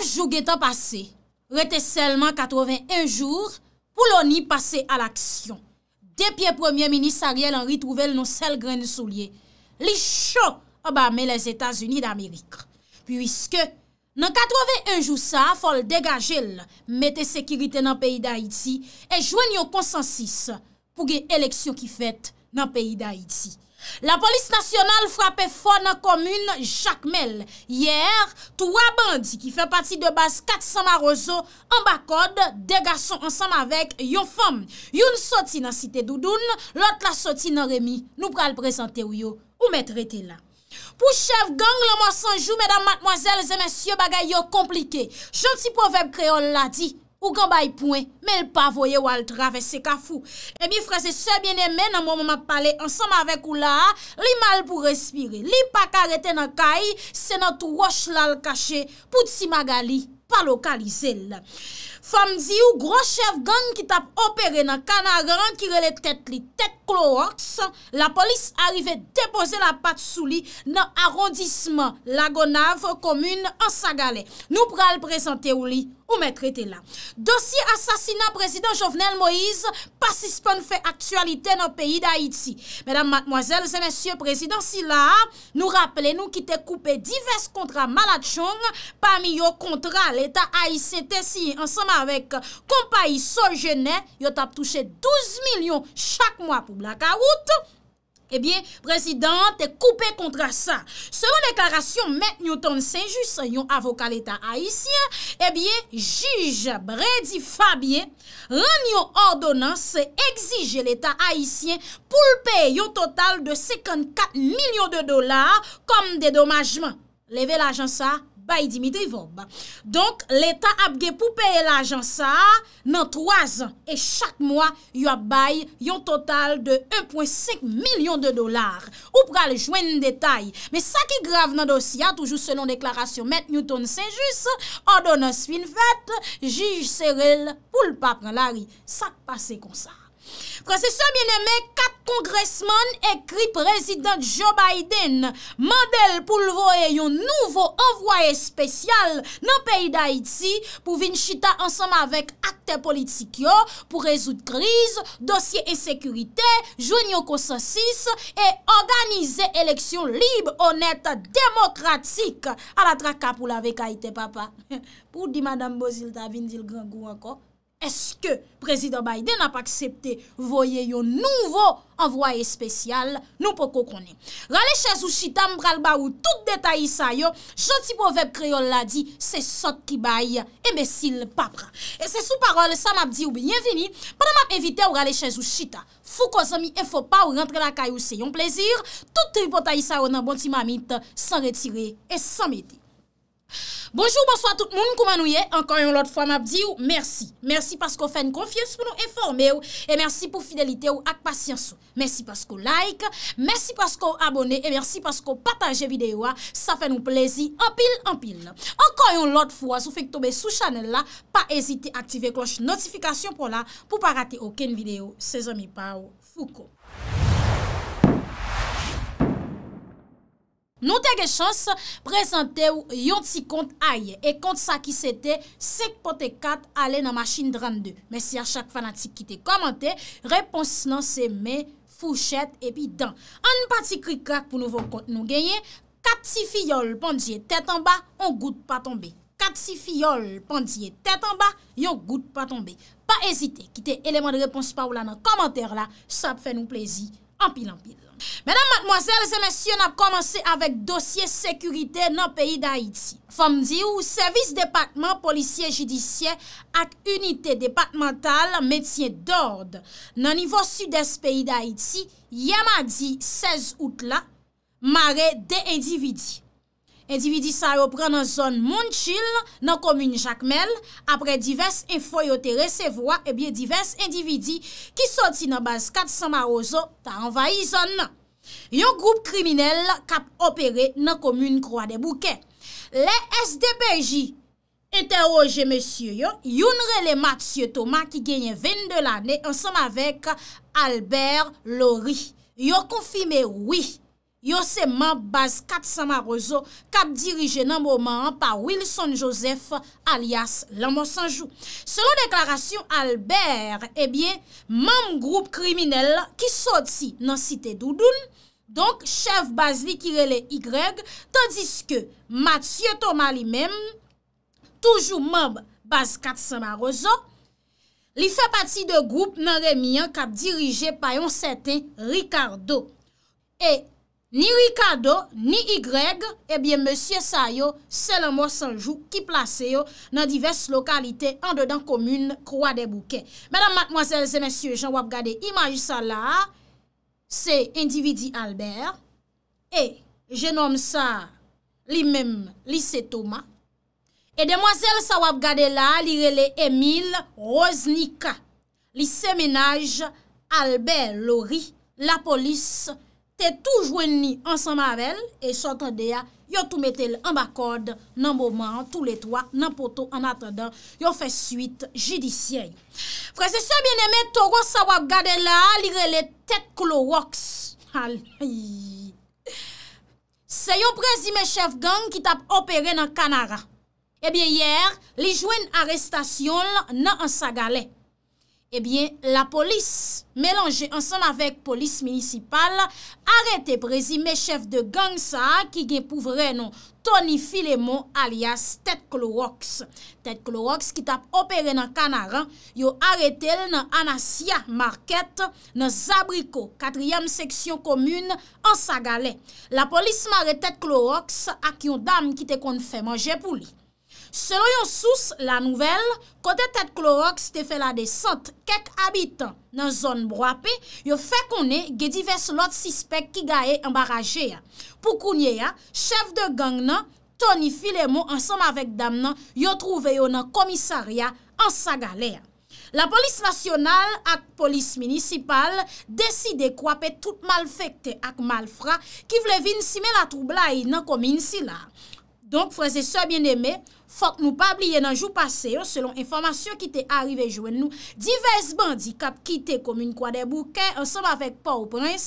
F joug etan pase, rete selman 81 jour pou loni pase al aksyon. Depye premier minisariel an ritrouvel nou sel gren soulie, li chou obame les Etats-Unis d'Amerik. Puiske nan 81 jou sa, fol degaje l mette sekirite nan peyi d'Haïti e jwen yo konsansis pou ge eleksyon ki fèt nan peyi d'Haïti. La polis nasyonal frapè fò nan komoun Jacques Mel. Yer, 3 bandi ki fè pati de bas 400 aroso an bakod de gason ansam avèk yon fòm. Yon soti nan site doudoun, lot la soti nan remi nou pral prezante ou yo ou mèt rete la. Pou chev gang le mò sanjou, mèdam matmoazèl, zè mèsyò bagay yo komplike. Jonti poveb kreol la di. Ou gamba yi pouen, me l pa voye wale travese ka fou. E mi freze se biene men, nan mou mou mat pale, ansanm avek ou la, li mal pou respire. Li pa karete nan kay, se nan tou wosh lal kache, pou tsi magali, pa lokalize l. Fem di ou gros chef gang ki tap opere nan Kanarang ki rele tet li tek klo waks, la polis arive depose la pat sou li nan arondisman Lagonav, komune ansagale. Nou pral prezante ou li, ou mètre te la. Dosye asasina prezident Jovenel Moïse, pasispan fè aktualite nan peyi da Haiti. Mèdam matmoazel, zè mèsyè prezident, si la, nou rappele nou ki te koupe divers kontra malatjong, pa mi yo kontra l'eta AICT si ansama. Avèk kompa yi so jene, yot ap touche 12 milyon chak mwa pou blaka wout Ebyen, eh prezident te koupe kontra sa Sèlon deklarasyon, men yon ton senjus, yon avoka l'Etat Haitien Ebyen, eh jige Brady Fabien, ran yon ordonans se exige l'Etat Haitien Poulpe yon total de 54 milyon de dolar kom dedomajman Leve l'agen sa Bay di mi devob. Donk, l'Etat apge pou pe el ajan sa, nan 3 an, e chak mwa yon bay yon total de 1.5 milyon de dolar. Ou pral jwen detay. Me sa ki grav nan dosya, toujou selon deklarasyon Met Newton Saint-Just, an donan svin fèt, jij serel pou l'papre lari. Sa pase kon sa. Fransese mjeneme, kat kongresman ekri prezident Joe Biden, model pou lvoye yon nouvo envoye spesyal nan peyi da iti pou vin chita ansama vek akte politik yo pou rezout kriz, dosye e sekurite, joun yo konsensis e organize eleksyon libe, onet, demokratik ala tra kap ou la vek a ite papa. Pou di madame Bozil ta vin dil grangou anko? eske prezident Baye de na pa aksepte voye yo nouvo envoye spesyal nou po ko konen. Gale Chezou Chita mbral ba ou tout detayisa yo, joti boveb kreol la di se sot ki baye emesil papra. E se sou parol sa map di ou biyevini, padan map evite ou gale Chezou Chita, fou ko zomi e fo pa ou rentre la kayo se yon plezir, tout tripotayisa yo nan bonti mamit san retire e san mede. Bonjou, bonsoit tout moun koumanouye, ankan yon lot fwa mabdi ou, mersi. Mersi paskou fèn konfyes pou nou eforme ou, e mersi pou fidelite ou ak pasyans ou. Mersi paskou like, mersi paskou abone, e mersi paskou pataje videyo a, sa fèn ou plezi, anpil, anpil. Ankan yon lot fwa, sou fèk tobe sou chanel la, pa ezite aktive kloche notifikasyon pou la, pou pa rate oken videyo, se zomi pa ou, fouko. Nou te ge chans, prezante ou yon ti kont aye. E kont sa ki se te, sek pote kat ale nan machin 32. Mesi a chak fanatik ki te komante, repons nan se me fouchet epi dan. An pati krikak pou nouvo kont nou genye, kat si fiyol pandye tet an ba, yon gout pa tombe. Kat si fiyol pandye tet an ba, yon gout pa tombe. Pa ezite, ki te eleman de repons pa ou la nan komante la, sap fe nou plezi, an pil an pil. Mèdam matmoazèl, zè mèsyon ap komanse avèk dosye sekurite nan peyi d'Haïti. Fòm di ou servis departman, polisye, jidisye ak unitè departmental, metye d'ord nan nivò sudès peyi d'Haïti, yèm adi 16 out la, mare de endividi. Endividi sa repren nan zon Munchil nan komune Jacquemelle. Apre divers info yo tere se vwa, ebye divers endividi ki soti nan base 400 ma ozo ta envayi zon nan. Yo group kriminel kap opere nan komune Croix-des-Bouquets. Le SDBJ interroje monsye yo, yon rele Mat Sietoma ki genye 22 lane ansam avek Albert Lory. Yo konfime wii. yo se mab baz katsama rezo kap dirije nan mouman pa Wilson Joseph alias Lamossanjou. Selon deklarasyon Albert, ebyen eh mab groub kriminel ki soti nan site doudoun donk chef baz li kirele Y, tandis ke Mathieu Thomas li men toujou mab baz katsama rezo, li fe pati de groub nan remi an kap dirije pa yon sete Ricardo e Ni Ricardo, wi ni Y, ebyen monsie sa yo, selan monsan jou ki plase yo nan divers lokalite, an de dan komune, kwa de bouke. Mèdam mèdèm mwazèl, zè mèsyè, jè wap gade, imaj sa la, se individi Albert, e jè nom sa, li mèm, li se Thomas, e dè mwazèl sa wap gade la, li rele Emile, Rose Nika, li se menaj, Albert Lory, la polis, Te tou jwen ni ansan mavel, e sotan deya, yo tou metel an bakod nan mouman, tou letwa, nan poto, an atadan, yo fè suite jidisyen. Frè se se bien eme, toro sa wak gade la, li rele tet klo woks. Se yo prezime chef gang ki tap opere nan Kanara, e eh bien yer, li jwen arestasyon nan ansa gale. Ebyen, la polis, melange ansan avek polis minisipal, arete prezime chef de gang sa a ki genpouvre nan Tony Filemon alias Ted Clorox. Ted Clorox ki tap opere nan kanara yo arete nan Anasia Market nan Zabrico, katriyem seksyon komune an Sagale. La polis mare Ted Clorox ak yon dam ki te konfe manje pou li. Selon yon sous, la nouvel, kote tet klo roks te fe la desante kek abitan nan zon bro apè, yo fe konè gedives lot sispek ki ga e embaraje ya. Pou kounye ya, chef de gang nan, Tony Filemo ansanm avek dam nan, yo trouve yo nan komisaria ansa gale ya. La polis nasyonal ak polis minisipal deside kwa pe tout mal fekte ak mal fra ki vle vin si me la troubla yi nan komin si la. Donk, freze se bien eme, Fok nou pa bliye nan jou pase yo, selon informasyon ki te arrive joen nou, diverse bandi kap kite komoun kwa de bouken, ansem avek pa ou prins,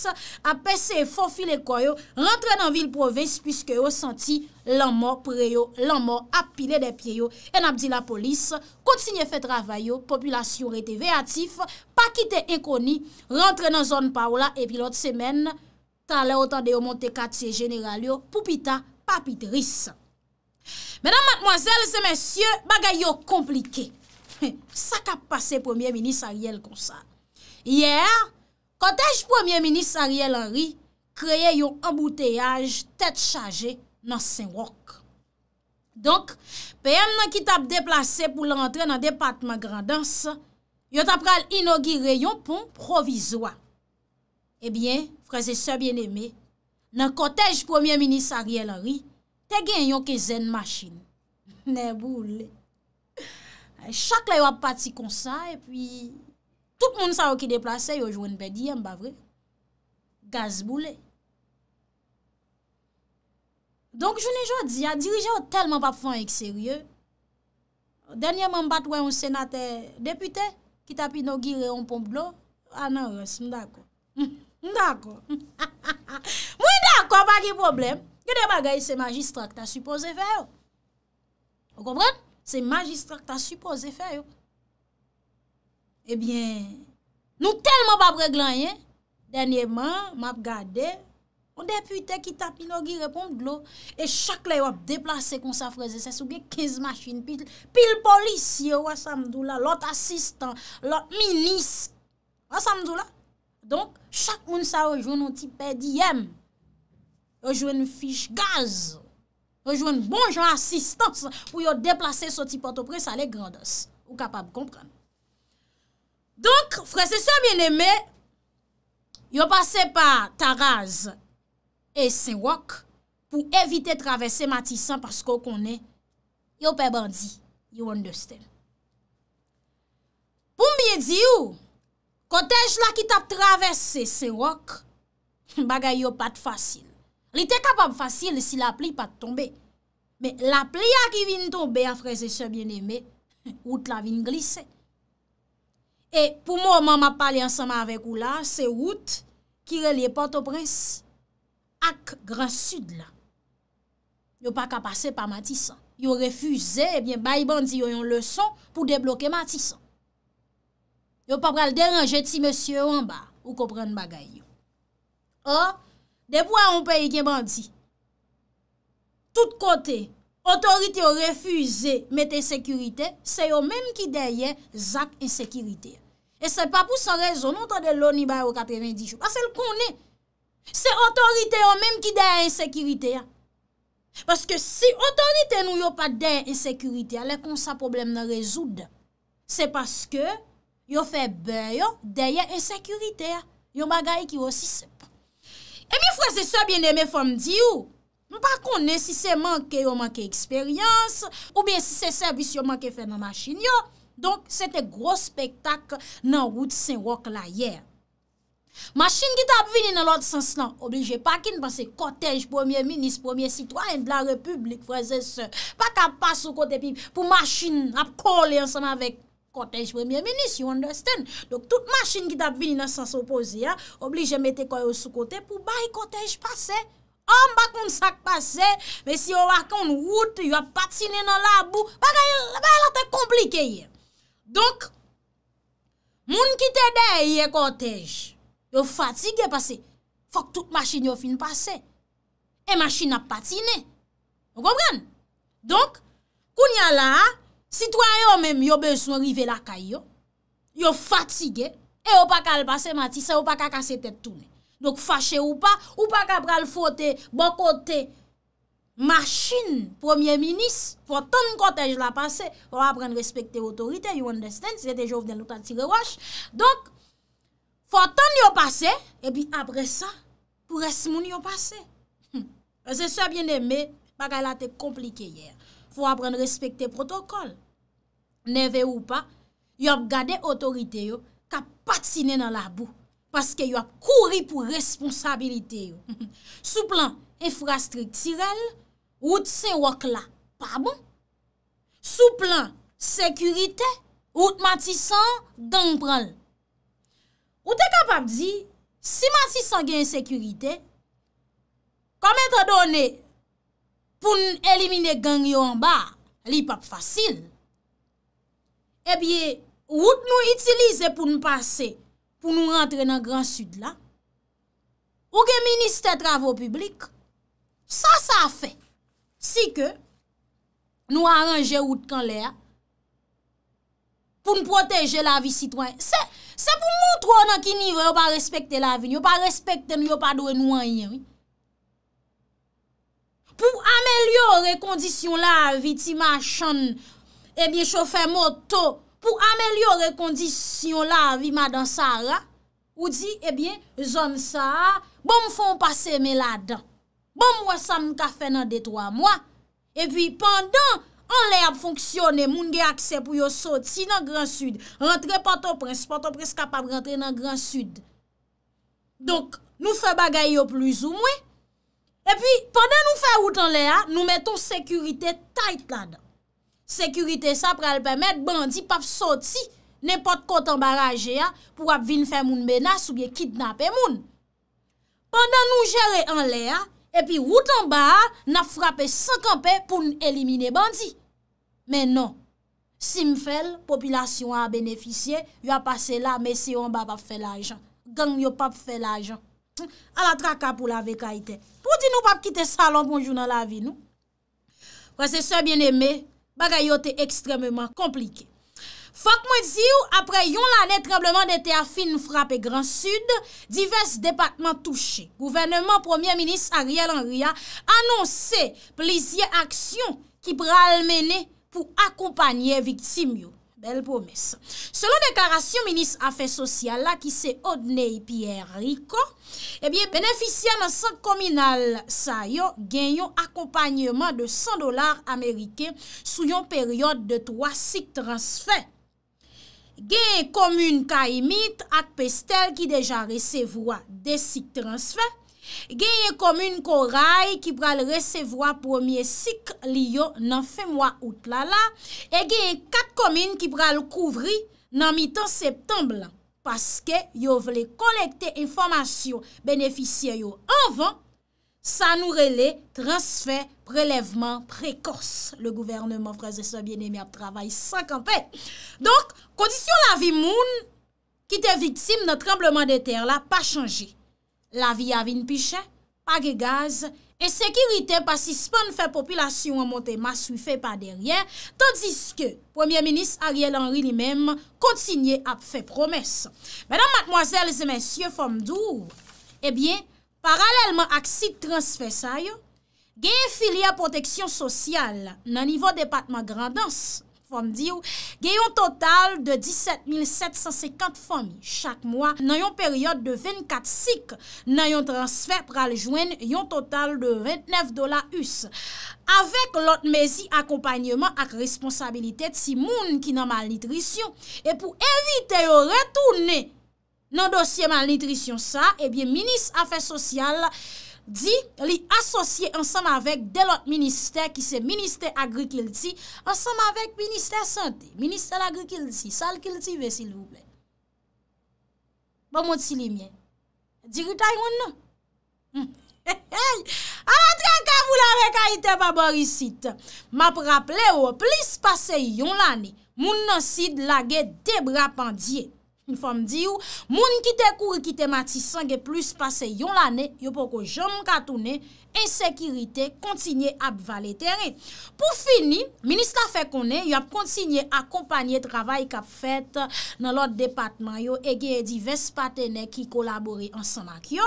apese e fofile koyo, rentre nan vil provins, pwiske yo senti lan mor preyo, lan mor apile de pyeyo, en ap di la polis, kontsine fe travayo, populasyon rete veyatif, pa kite ekoni, rentre nan zon pa ou la, epi lot semen, talè o tan de yo monte kati general yo, pou pita pa pitris. Menan matmoazel se mensyo, bagay yo komplike. Sa ka pase premier minis Ariel konsa. Yer, kotej premier minis Ariel Henry kreye yon embouteyaj tèt chaje nan sen wok. Donk, peyem nan ki tap deplase pou lantre nan depatman grandans, yo tap pral inogire yon pon provizwa. Ebyen, eh fraze se bien eme, nan kotej premier minis Ariel Henry, Tè gen yon ke zen machin. Ne boule. Chak la yon pati konsan. Et puis, tout moun sa yon ki deplase. Yon jouen bedi yon e bavre. Gaz boule. Donk jounen jò di, ya dirije yon telman pa fon ek serye. Denye mwen bat wè yon senate depute. Kit api nò gire yon pomplo. Anan res, mdakon. Mdakon. Mwen mdakon, pa ki probleme. Gwede bagay se magistrak ta suppose fe yo? Ou kompran? Se magistrak ta suppose fe yo? Ebyen, nou telman bab reglanyen, denyeman, mab gade, moun depute ki tapin ou gi repon glou, e chak le yo ap deplase kon sa freze, se souge 15 machin, pil polis yo, wasamdou la, lot asistan, lot minis, wasamdou la. Donk, chak moun sa ojoun an ti pedi yem, yo jwen fich gaz, yo jwen bon jan asistans pou yo deplase soti potopres ale grandas, ou kapab kompran. Donk, frese se mwen eme, yo pase pa taraz e se wak pou evite travesse matisan pasko konen, yo pe bandi, yo understand. Pou mwen di yo, kotej la ki tap travesse se wak, bagay yo pat fasil. Li te kapab fasil si la pli pat tombe. Me la pli a ki vin tombe a freze se bien eme. Wout la vin glise. E pou moun moun ma pali ansama avek wou la. Se wout ki relie Port-au-Prince. Ak gran sud la. Yo pa kapase pa Matissa. Yo refuze. Ebyen eh bay bandi yo yon le son pou debloke Matissa. Yo pa pral deranje ti monsi ou an ba. Ou kopren bagay yo. Or. De pou an peye gen bandi. Tout kote, otorite yo refuze met en sekurite, se yo menm ki denye zak en sekurite. E se pa pou sa rezon, non tan de loni baye ou 90 chou. Ase l konen, se otorite yo menm ki denye en sekurite. Paske si otorite nou yo pa denye en sekurite, le kon sa problem nan rezoud, se paske yo fe ben yo denye en sekurite. Yo bagay ki yo sisè. E mi fwese se byen eme fwem di ou, nou pa konen si se manke yo manke eksperyans, ou bien si se servis yo manke fe nan machin yo, donk se te gros spektak nan wout sen wok la yer. Machin ki tap vini nan lot sens nan, oblije pa kin pan se kotej, premier minis, premier sitwanyn bla republik fwese se, pa ka pas ou kote pi, pou machin ap koli ansan avèk. Kotej premye menis, you understand? Dok, tout machin ki tap vini nan sens opozi, oblije mette koye ou sou kote, pou bayi kotej pase. Am, bak moun sak pase, me si yo wakon wout, yo patine nan la bou, baka, bayi la te komplike ye. Donk, moun ki te deye ye kotej, yo fatige pase, fok tout machin yo fin pase. E machin ap patine. O gobran? Donk, koun ya la, a, Citoyen yo menm yo beswen rive la kay yo, yo fatige, e yo pa kal base mati, se yo pa ka kase tet toune. Donk fache ou pa, ou pa ka pral fote, bokote, machin, premier minis, pou ton kotej la pase, pou apren respekte otorite, you understand, se te jo vden loutan tire waj. Donk, pou ton yo pase, e bi apre sa, pou resmoun yo pase. Hm, e se sa biene me, pa ka la te komplike yer. Fou apren respekte protokol, Ne ve ou pa, yo ap gade otorite yo ka patine nan la bou. Paske yo ap kouri pou responsabilite yo. Sou plan infrastriktirel, wout se wak la. Pa bon? Sou plan sekurite, wout matisan, gang pral. Wout e kapap di, si matisan gen sekurite, kame te done pou elimine gang yo an ba, li pap fasil. ebye, eh wout nou itilize pou nou pase, pou nou rentre nan Grand Sud la, ou gen Ministre Travaux Publique, sa sa fe, si ke nou aranje wout kan le a, pou nou proteje la vi sitwen. Se pou moutro nan ki nivre, yo pa respekte la vi, yo pa respekte nou, yo pa doye nou anye. Pou amelyore kondisyon la, vitima chan, ebyen chou fè moto pou amelyore kondisyon la vi ma dan sa ra, ou di, ebyen, eh zon sa, bom fòm pase me la dan, bom wè sa mka fè nan de 3 mwa, ebyen, pandan, an lè ap fonksyonè, moun de akse pou yo soti nan Gran Sud, rentre pato pres, pato pres kapab rentre nan Gran Sud. Donk, nou fè bagay yo plouz ou mwen, ebyen, pandan nou fè wout an lè a, nou meton sekurite tight la dan. Sekurite sa pral pemet bandi pap soti nepot kontan baraje ya pou ap vin fè moun menas ou ye kidnapè moun. Pendan nou jere an le ya, epi woutan ba, na frapè sankanpe pou elimine bandi. Menon, si m fel, populasyon a beneficye, yo a pase la, mesyon ba pap fè la ajan. Gang yo pap fè la ajan. Ala traka pou la vekaitè. Pouti nou pap kite salon pou jou nan la vi nou? Kwa se sè bien eme, Bagayote ekstrememan komplike. Fak mwen zi ou, apre yon lanet trembleman de te afin frape Gran Sud, divers depatman touche. Gouvernement Premier Ministre Ariel Anriya anonse plizye aksyon ki pral mene pou akompanye viktime yo. Bel promes. Selon deklarasyon, Minis Afen Sosyal la ki se odnei Pierre Rico, eh beneficia nan san kominal sa yo gen yon akopanyeman de 100 dolar Amerike sou yon peryode de 3 siktransfer. Gen komune Kaimit ak Pestel ki deja resevwa de siktransfer, genye komoun ko ray ki pral resevo a pwomye sik li yo nan fe mwa outlala, e genye kat komoun ki pral kouvri nan mitan septemblan, paske yo vle kolekte informasyon beneficye yo anvan, sa nou rele transfer preleveman prekors. Le gouvernement fraze sa biene mi ap travay sankanpe. Donk, kondisyon la vi moun ki te vitim nan trembleman de ter la pa chanji. la vi avin pichè, pa ge gaz, e sekiritè pa sispan fè popilasyon an montè mas wifè pa deryen, tandis ke premier-ministre Ariel Henry li mèm kontinye ap fè promès. Mèdam matmoazèl zè mèsyè fòm dour, ebyen, eh paralèlman ak si transfè sa yo, gen filia proteksyon sosyal nan nivò depatman grandans, Fom diw, gen yon total de 17750 fomi chak mwa nan yon peryode de 24 sik nan yon transfer pral jwen yon total de 29 dola us. Awek lot mezi akompanyeman ak responsabilite tsi moun ki nan mal nitrisyon. E pou evite yo retoune nan dosye mal nitrisyon sa, ebyen, Minis Afè Sosyal, Di li asosye ansan avèk delot minister ki se minister agri-kilti ansan avèk minister sante, minister agri-kilti, sal kilti ve sil vou blè. Bon, ba mwoti li mwen? Di rita yon nan? Hmm. Amantran ah, ka voul avèk a ite babo risite. Map rapple ou oh, plis pase yon lani moun nan sid lage debra pandye. Fom di ou, moun ki te kouri ki te matisan ge plus pase yon la ne, yo poko jom katoune, ensekirite kontinye ap vale teren. Po fini, ministra Fekone yo ap kontinye akompanye travay kap fet nan lot depatman yo egeye divers patene ki kolabori ansan ak yo.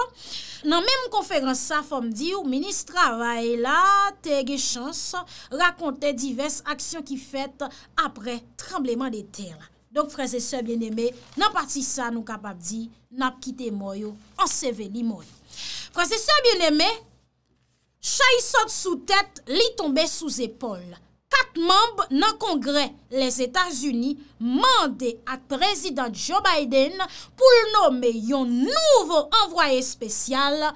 Nan menm konferans sa, fom di ou, ministra Vaila te ege chans rakonte divers aksyon ki fet apre trembleman de teren. Donk freze se bieneme, nan patisa nou kapap di, nap kite moyo, anseve ni moyo. Freze se bieneme, chayi sot sou tet, li tombe sou zepol. Kat mamb nan kongre, les Etats-Unis, mande ak prezident Joe Biden pou l'nome yon nouvo envoye spesyal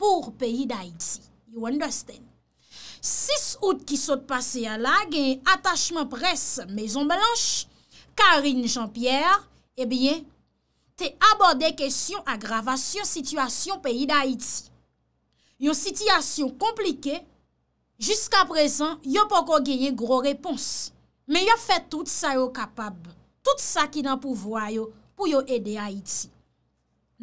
pou peyi d'Haïti. You understand? 6 out ki sot pase ya lag, gen atachman pres, Maison Balanche, Karine Jean-Pierre, ebyen, eh te aborde kesyon agravasyon situasyon peyi da Haiti. Yon situasyon komplike, jiska prezan, yo poko genye gro repons. Me yo fe tout sa yo kapab, tout sa ki nan pouvoyo pou yo ede Haiti.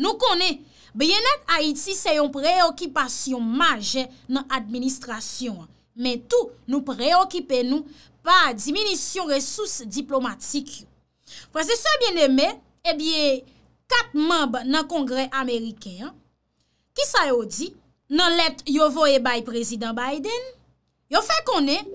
Nou konen, byenet Haiti se yon preokipasyon maje nan administrasyon, men tou nou preokipe nou, pa diminisyon resous diplomatik. Fwa se se bien eme, ebye, kat mamba nan kongre Amerikeyan, ki sa yo di, nan let yo voye bay prezident Biden? Yo fe konen,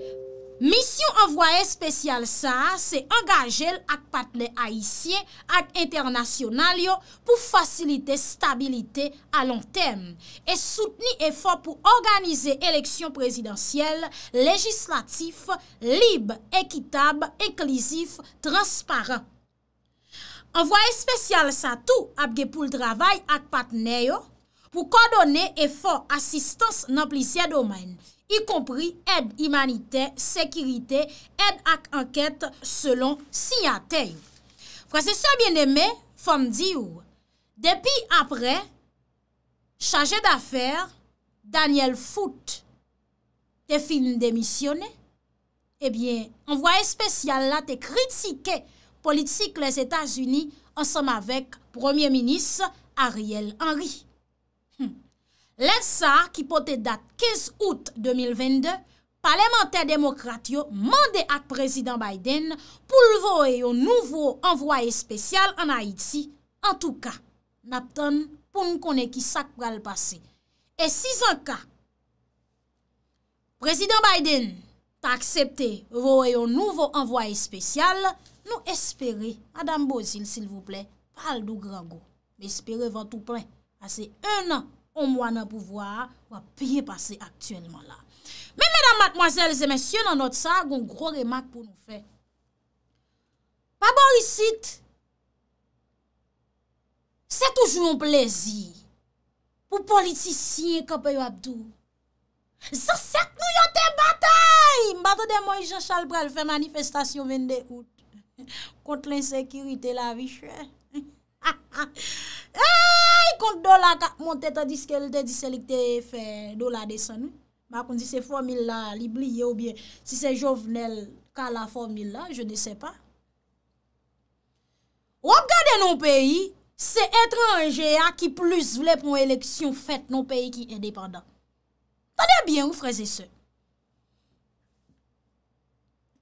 Misyon anvwae spesyal sa se angaje l ak pat le haisyen ak internasyonalyo pou fasilite stabilite a long tem e soutni efor pou organize eleksyon prezidentyel, legislatif, libe, ekitab, eklizif, transparant. Anvwae spesyal sa tou apge pou l travay ak pat neyo pou kodone efor asistons nan plisyad omeny. Y kompri ed imanite, sekirite, ed ak anket selon siyatey. Fransese bieneme, fande di ou, depi apre, chaje b'afer, Daniel Foot te fin demisyone, ebyen, eh an voye spesyal la te kritike politik les Etats-Unis ansom avek Premier Ministre Ariel Henry. Lè sa ki pote dat 15 out 2022, parlementè demokrat yo mandè ak prezident Biden pou l'voe yon nouvo envoye spesyal an Haïti. An tou ka, naptan pou nou konè ki sak pral pase. E si zan ka, prezident Biden ta aksepte voe yon nouvo envoye spesyal, nou espere, Adam Bozil, sil vouple, fal dou grango, mè espere vantou pre, pase un an, On mwa nan pouvwa, wap piye pase aktuenman la. Men, menan matmoazel, se men syon nan not sa, goun gro remak pou nou fe. Pa borisit, se toujoun plezi, pou politisyen kapay wapdou. Zasek nou yote batay! Mbato de mwen Jean Chalbral fe manifestasyon ven de out. Kont l'insekiritè la vichè. Ha ha, yi kont do la ka, mwen te ta diskel, te diselik te fe do la de san nou. Bakon di se formil la, li bliye ou bien, si se jovenel ka la formil la, je ne se pa. Wap gade nou peyi, se etranje a ki plus vle pou eleksyon fèt nou peyi ki e depanda. Tade bien ou freze se.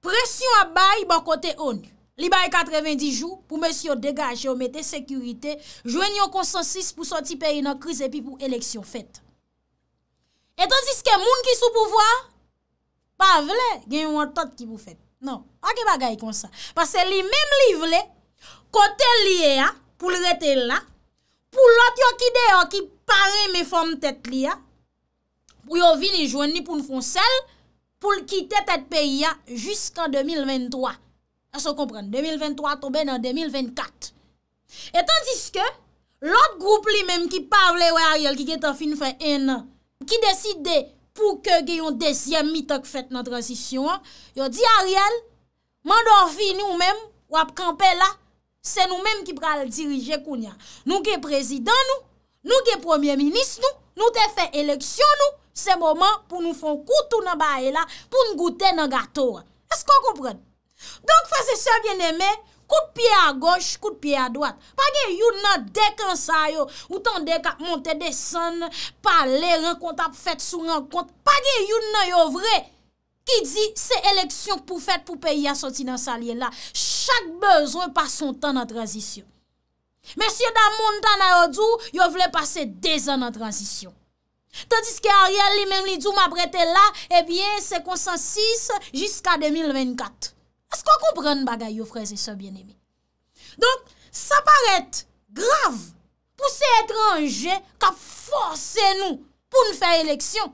Presyon a bayi ban kote ony. Li baye 90 jou pou mèsy yo degaje, yo mette sekurite, jwen yo konsensis pou soti peyi nan kriz epi pou eleksyon fet. Et tansis ke moun ki sou pouvoi, pa vle gen yon wantot ki pou fet. Non, anke bagay konsens. Pase li mèm li vle, kote li e a pou lrette la, pou lot yo kide yo ki pare me fom tet li a, pou yo vini jwen ni pou n'fon sel, pou l kite tet peyi a jusqu'an 2023. As yo kompren, 2023 tobe nan 2024. Et tandis ke, lout group li menm ki pavle wè Ariel ki geto fin fè enan, ki deside pou ke genyon dezyem mitok fèt nan transisyon an, yo di Ariel, mandor fi ni ou menm wap kampe la, se nou menm ki pral dirije koun ya. Nou ge prezidan nou, nou ge premier minis nou, nou te fè eleksyon nou, se mouman pou nou fon koutou nan bae la, pou nou gouten nan gatoran. As yo kompren? Donk fase se gen eme, kout piye a goch, kout piye a dwat. Pa gen yon nan dek an sa yo, ou tan dek ap monte de san, pale, renkont ap fet sou renkont. Pa gen yon nan yo vre, ki di se eleksyon pou fet pou peyi a soti nan sa liye la. Chak bezwen pas son tan nan transisyon. Mersi ya da moun tan nan yo djou, yo vle pase de zan nan transisyon. Tadis ki a riyal li men li djou mabrete la, ebyen se konsensis jiska 2024. Esko kompren bagay yo freze se biene bi. Donk, sa paret grav pou se etranje kap force nou pou nou fey eleksyon.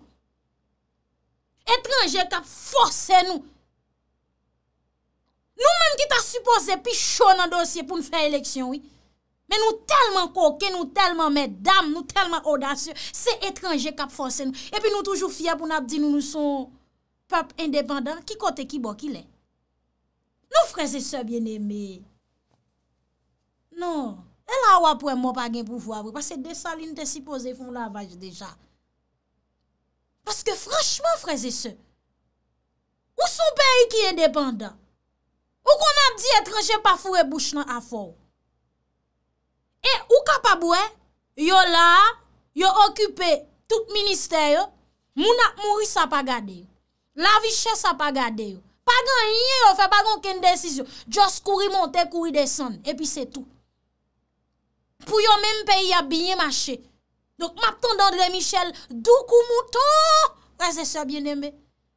Etranje kap force nou. Nou menm ki ta suppose pi chon nan dosye pou nou fey eleksyon. Men nou telman koke, nou telman medam, nou telman odasyon. Se etranje kap force nou. Epi nou toujou fye pou nap di nou nou son pep independant ki kote ki bok ilen. freze se bien eme non el a wapouen moun pa gen pou fwa vwe pase de sa li nte si pose foun la vaj deja paske franchman freze se ou sou peyi ki e depanda ou kon ap di etranje pa fwe bouch nan a fwo e ou kapabwe yo la yo okupe tout minister yo moun ak mouri sa pa gade yo la vi chè sa pa gade yo Bagan yon, fè bagan ken desisyon. Djos kouri monte, kouri desan. Epi se tou. Pou yon menm peyi a binye mache. Donk map ton d'André Michel, dou kou mouton, prese se bieneme.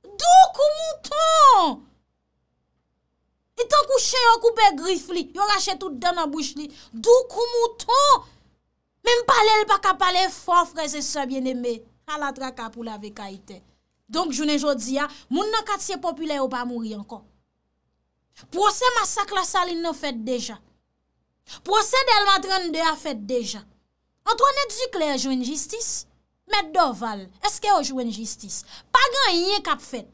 Dou kou mouton. I ton kouche yon koupe grif li, yon rache tout den nan bouch li. Dou kou mouton. Menm pale l baka pale fof, prese se bieneme. A la traka pou la vekaiten. Donk jounen jodi ya, moun nan katsye popule yo pa mouri ankon. Prosè masak la sali nan fèd deja. Prosè del madran de a fèd deja. Antwane dukle a jounen jistis, mèd doval, eske yo jounen jistis. Pagan yon kap fèd.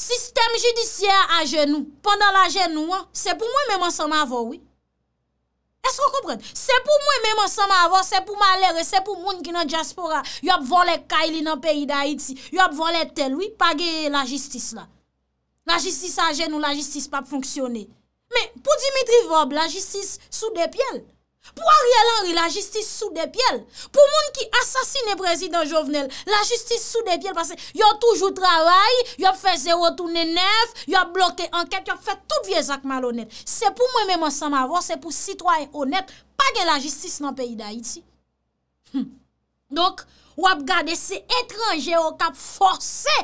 Sistem judisyè a jenou, pandan la jenou an, se pou mwen mèman san ma avoui. Esko kompren? Se pou mwen mèman sa ma avò, se pou malère, se pou moun ki nan diaspora, yop volè kaili nan peyi da iti, yop volè telwi, page la jistis la. La jistis anjen ou la jistis pap fonksyonè. Mè, pou Dimitri Vob, la jistis sou depyèl. pou a rielanri la jistis sou de pyele pou moun ki asasine prezident jovenel la jistis sou de pyele yon toujou travay yon fè zè wotounen nef yon blokè anket yon fè tout viezak malonèt se pou mwen mèman sa ma vò se pou sitwoye onèt pa gen la jistis nan peyi da iti donk wap gade se etranjè wap fòrse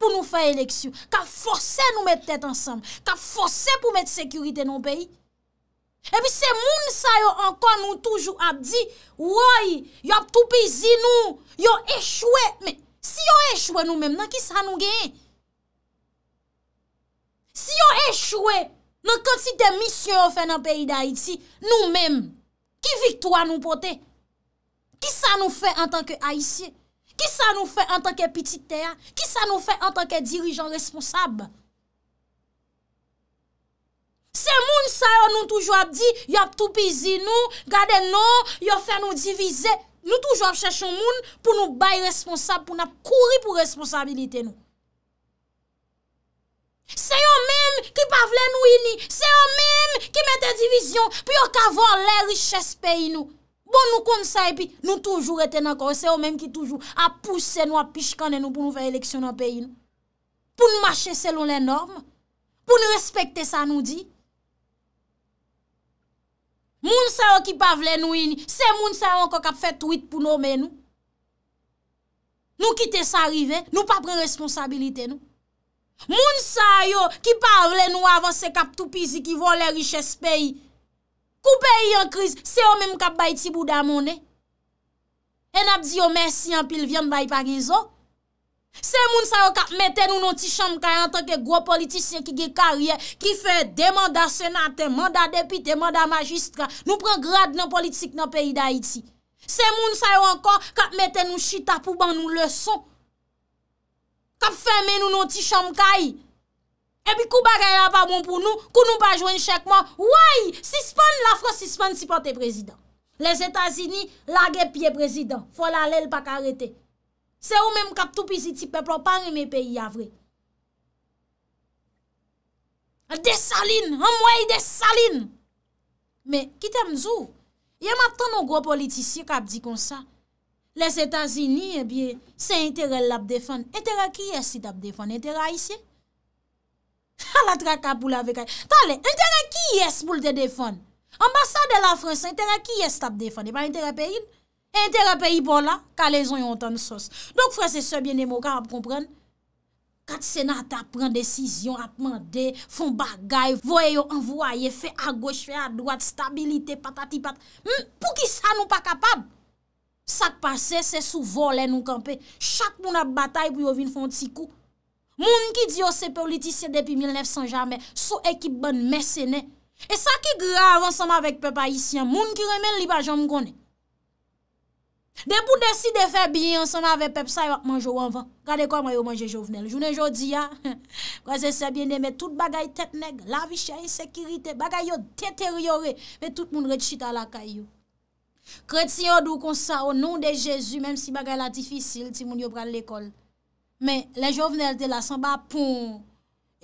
pou nou fè eleksyon wap fòrse nou mèt tèt ansam wap fòrse pou mèt sekurite nan peyi Epi se moun sa yo ankon nou toujou ap di, woy, yo ap toupe zi nou, yo echwe. Men, si yo echwe nou menm nan, ki sa nou gen? Si yo echwe nan konti de misyon yo fè nan peyi da iti, nou menm, ki viktwa nou pote? Ki sa nou fè an tanke Aisyen? Ki sa nou fè an tanke Petitea? Ki sa nou fè an tanke dirijan responsabbe? Se moun sa yo nou toujwa di, yo ap toupizi nou, gade nou, yo fè nou divize, nou toujwa ap chèchou moun, pou nou bay responsable, pou nou ap kouri pou responsabilite nou. Se yo mèm ki pavle nou ini, se yo mèm ki mette divizyon, pou yo kavon lè richès peyi nou. Bon nou kon sa epi, nou toujwa eten akor, se yo mèm ki toujwa ap pousse nou ap pishkanen nou, pou nou fè eleksyon an peyi nou. Pou nou mâche selon lè norm, pou nou respekte sa nou di, Moun sa yo ki pa vle nou ini, se moun sa yo anko kap fet wite pou nou men nou. Nou kite sa rive, nou pa pre responsabilite nou. Moun sa yo ki pa vle nou avanse kap tou pizi ki von le riches peyi. Kou peyi an kriz, se yo men mou kap bayi tibou da mounen. En ap di yo mersi an pil vyan bayi parizo. Se moun sa yo kap mette nou nou ti chanm kaya an tanke gwo politisyen ki ge karye ki fe demanda senate, manda depite, manda magistra, nou pren grad nan politik nan peyi da iti. Se moun sa yo ankon kap mette nou chita pou ban nou lèson. Kap feme nou nou ti chanm kaya. Ebi kou ba rey ava bon pou nou, kou nou pa jwen chèkman, woy, si span la fros, si span si pote prezident. Les Etats-Unis, lage piye prezident. Fola lèl pa karete. Se ou men m kap tou pizi ti peplo pa ane me peyi avre. Desaline, an mwey desaline. Me, kitem zou, ye m ap tan nou gwo politisyen kap di kon sa. Les Etats-Unis, e eh bie, se interrel ap defon. Interrel ki yes it ap defon, interrel a yise. A la tra kap ou la vekay. Ta le, interrel ki yes pou l te defon. Ambassade la Frans, interrel ki yes it ap defon. E pa interrel peyi l. E yon terepe yi bon la, ka lezon yon otan sos. Donk fwese sebyen demokra ap kompren, kat senata pran desisyon, ap mande, fon bagay, voye yon envoye, fe a goch, fe a dwat, stabilite, patati pati. Mpou ki sa nou pa kapab? Sak pase, se sou volen nou kampe. Chak moun ap batay pou yon vin fon tsi kou. Moun ki diyo se politisyen depi 1900 jamen, sou ekip bon mesenè. E sa ki gra avansanman vek pepa yisyen, moun ki remen liba jom konè. De pou desi de febi yon son ave pep sa yon manjou anvan. Kade kwa mwen yo manjou jovenel. Jounen jodi ya. Kwa se se bine me tout bagay tet neg. La vishay, sekirite, bagay yo teteriore. Me tout moun rechit ala kay yo. Kreti yon dou konsa o nou de Jezu. Mem si bagay la difisil ti moun yo pran lekol. Men, le jovenel te la san ba poun.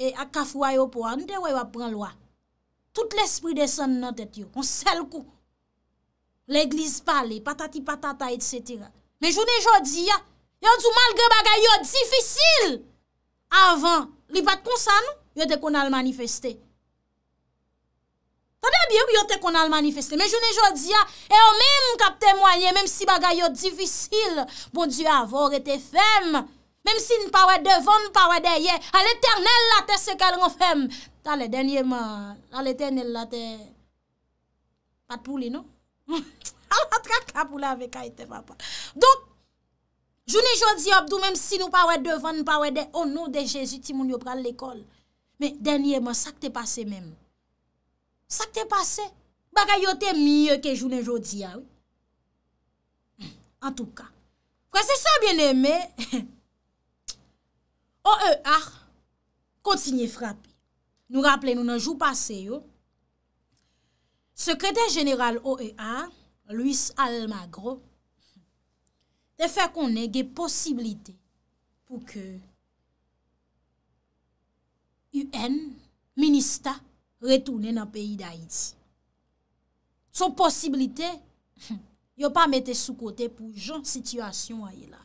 E ak kafwa yo pou an. Nou te woy wap pran lwa. Tout l'espri de son nan tet yo. On sel kou. l'eglis pale, patati patata et setira. Men jounen joudi ya, yon djou malge bagay yo difisil, avan, li bat konsan nou, yon te konal manifeste. Tane biyo yon te konal manifeste, men jounen joudi ya, e yo men m kap temwanyen, menm si bagay yo difisil, bon diyo avor ete fem, menm si n pawe devon, n pawe deye, al eternel la te sekel ron fem, ta le denye man, al eternel la te patpouli nou. Hmm. Amatra kapou la vek a ite papa Donk Jounen jodi apdou menm si nou pa wè devan Nou pa wè de onou oh, de jesu ti moun yo pral l'ekol Men denye man sakte pase menm Sakte pase Bakayote miye ke jounen jodi ya ah hmm. En tout ka Kwa se sa bien eme Oe ah Kontinye frap Nou rappele nou nan jou pase yo sekretèr jeneral OE1, Louis Almagro, te fè konè gè posibilite pou ke UN, ministè, retounè nan peyi da iti. Son posibilite, yo pa mette sou kote pou joun situasyon a ye la.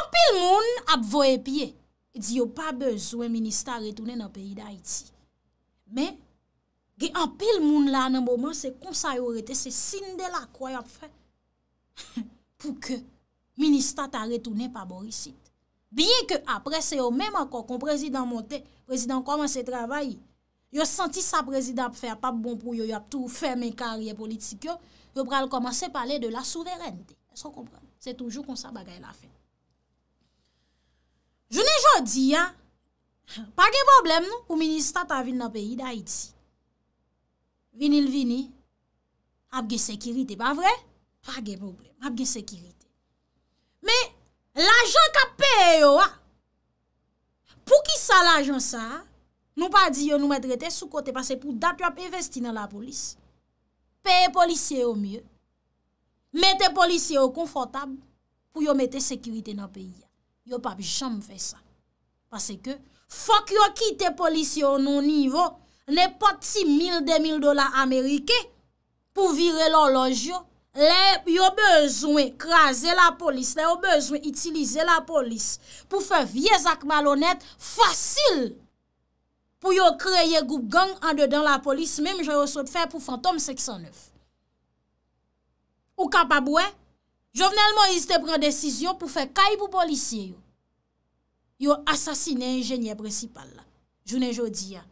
Anpil moun ap vo e pye, di yo pa bezwen ministè retounè nan peyi da iti. Men, gen apil moun la nan bon moun se konsayorite, se sin de la kway ap fè, pou ke ministat a retounen pa borisite. Biye ke apre se yo menm akon kon prezident monte, prezident komanse travaye, yo senti sa prezident fè ap pa bon pou yo yo ap tou fè men karye politik yo, yo pral komanse pale de la souverenite. Se yo kompran, se toujou konsa bagay la fè. Je ne jodi ya, pa gen problem nou pou ministat a vin nan peyi da iti, Vini l vini, ap gen sekirite, pa vre? Pa gen pouble, ap gen sekirite. Me, l ajan ka peye yo a. Po ki sa l ajan sa, nou pa di yo nou met rete sou kote, pa se pou dat yo ap investi nan la polis. Peye polisye yo mye. Mete polisye yo konfortab pou yo mete sekirite nan peyi ya. Yo pa bi jam fe sa. Pa se ke, fok yo kite polisye yo nou nivou, Ne pati 1000-2000 dola Amerike pou vire lor loj yo. Le yo bezwen krasen la polis, le yo bezwen itilize la polis pou fe viez ak malonet fasil pou yo kreye goup gang an dedan la polis. Mèm jè yo sot fè pou fantom 609. Ou kapabouè, jovenel Moïse te pren desisyon pou fe kay pou polisye yo. Yo asasine enjenye precipal la. Jounen jodi ya.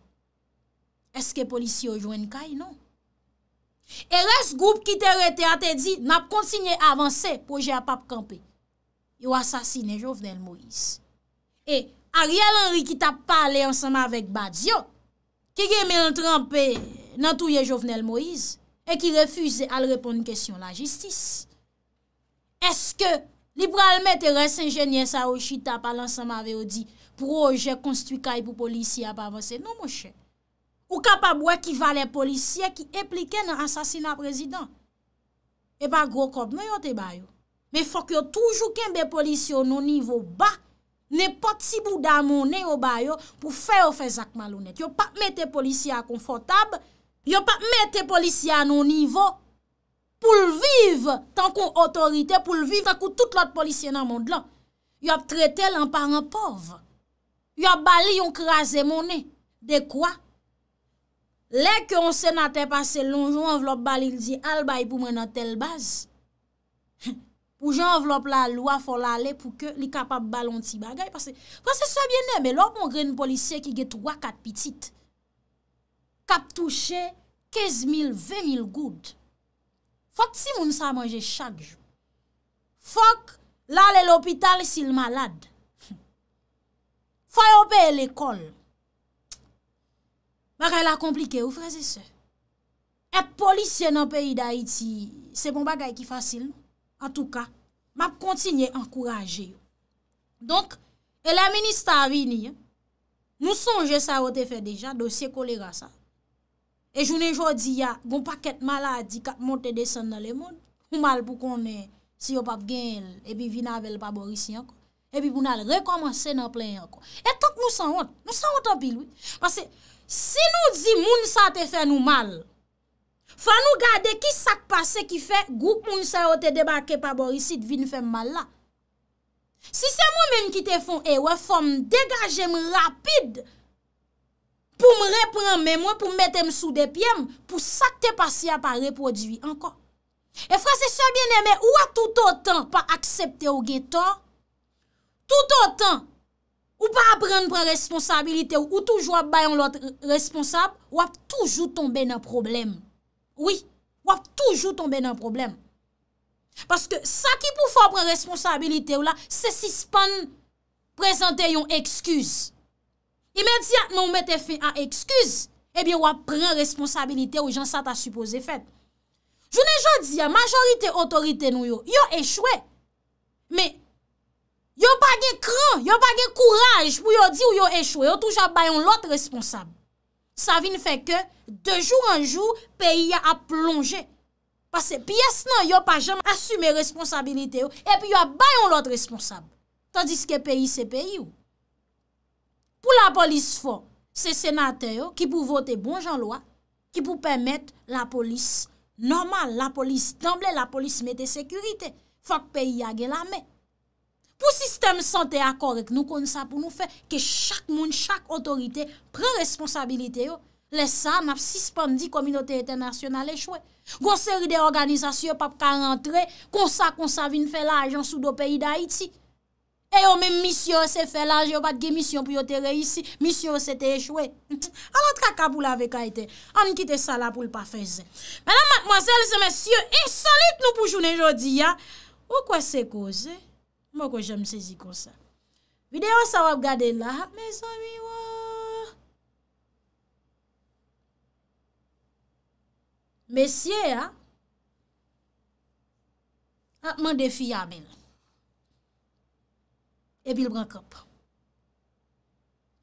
eske polisi yo jwen kay, nou? E res, goup ki te rete a te di, nap kontsine avanse proje ap ap kampe, yo asasine Jovenel Moïse. E, Ariel Henry ki tap pale ansama vek Badiou, ki gen men trampe nan touye Jovenel Moïse, e ki refuse al repon kesyon la jistis. Eske, liberalme te res enjenye sa o chita pal ansama ve o di, proje konstu kay pou polisi ap avanse, nou mou chen? Ou kapab wè ki va lè polisye ki eplike nan an sasina prezident. E pa grokop mè yo te bayo. Mè fòk yo toujou ken be polisye yo nou nivou ba. Nè pot si bouda mounen yo bayo pou fè yo fè zak malounet. Yo pa mè te polisye a konfortab. Yo pa mè te polisye a nou nivou. Poul viv tan kon otorite pou lviv akou tout lot polisye nan moun dlan. Yo ap trete lè an par an pov. Yo ap bali yon krasè mounen. De kwa? Lè kyon se natè pase loun, joun avlop bali li di albay pou mè nan tel baz. Pou joun avlop la lwa fol ale pou ke li kapap balon ti bagay. Kwa se sobyenè, mè lò pou mwen gren polisè ki ge 3-4 pitit. Kap touche 15.000-20.000 goud. Fok si moun sa manje chak joun. Fok lale l'opital si l'malad. Foy opè l'ekol. Bakal la komplike ou fraze se. Ep polisye nan peyi da iti, se bon bagay ki fasil. Non? En tout ka, map kontinye ankouraje yo. Donk, e la ministari ni, nou sonje sa wote fe deja, dosye kolera sa. E jounen jodi ya, goun paket maladi, kat monte desen nan le moun. Mou mal pou konnen, si yo pap gen, epi vin avel pa borisi anko. Epi pou nan rekomansen anple anko. E tok nou san wote, nou san wote anpil wite. Pase, Si nou di moun sa te fè nou mal, fa nou gade ki sak pa se ki fè goup moun sa yo te debake pa borisit vin fèm mal la. Si se moun men ki te fon ewe, fòm degaje m rapide pou m repren mè mwen, pou m mette m sou de pye m, pou sak te pa si a pa reprodivi anko. E fra se so bien eme, ou a tout o tan pa aksepte ou gen ton, tout o tan, Ou pa pran pran responsabilite ou touj wap bayan lot responsable, wap toujou tombe nan problem. Oui, wap toujou tombe nan problem. Paske sa ki pou fa pran responsabilite ou la, se si span prezante yon ekskuse. Imedia nou mwete fe a ekskuse, ebyen wap pran responsabilite ou jan sa ta suppose fet. Jounen joun diya, majorite otorite nou yo, yo echwe. Me... Yo pa ge kran, yo pa ge kouraj pou yo di ou yo echwe, yo touja bayon lot responsable. Sa vin fè ke, de joun an joun, peyi a plonje. Pase piyes nan, yo pa joun asume responsabilite yo, epi yo bayon lot responsable. Tandis ke peyi se peyi yo. Pou la polis fò, se senate yo ki pou vote bon jan lwa, ki pou pèmèt la polis normal. La polis damble, la polis mette sekurite, fòk peyi a ge la mè. Pou sistem sante akorek nou kon sa pou nou fe, ke chak moun, chak otorite pren responsabilite yo, lesa nap sispandi kominote etenasyonal e chwe. Gon seri de organizasyon pap ka rentre, kon sa kon sa vin fe la ajan sou do peyi da iti. E yo men misyon se fe la ajan, bat gen misyon pou yo te reisi, misyon se te chwe. Alat kakabou la ve kaite, an kite sala pou l pa feze. Menan matmoazel se mesyon, insalit nou pou jounen jodi ya, ou kwa se koze? Mwen kon jèm sezi kon sa. Videyo sa wap gade la. Mèz amy waa. Mèsyè ya. A mwen defi ya men. E bil bran krop.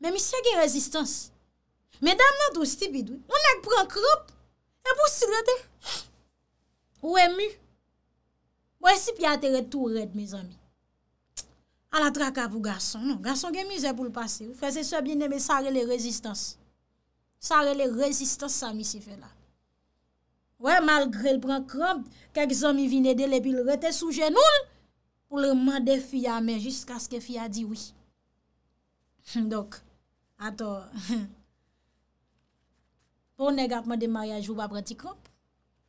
Mè misè gen rezistans. Mèdam nan dou stibid wè. Mwen ek bran krop. E pou stilete. Ou emu. Mwen sip yate ret tou ret mèz amy. A la traka pou gason, non. Gason gen mize pou l'passe. Fese se bine me sare le rezistans. Sare le rezistans sa mi si fe la. Ouè, malgre l'pren kramp, kek zon mi vine dele pi l'rete sou genoul pou l'reman de fia men jiska skè fia di wè. Dok, ato, pou ne gatman de maryaj ou pa prenti kramp?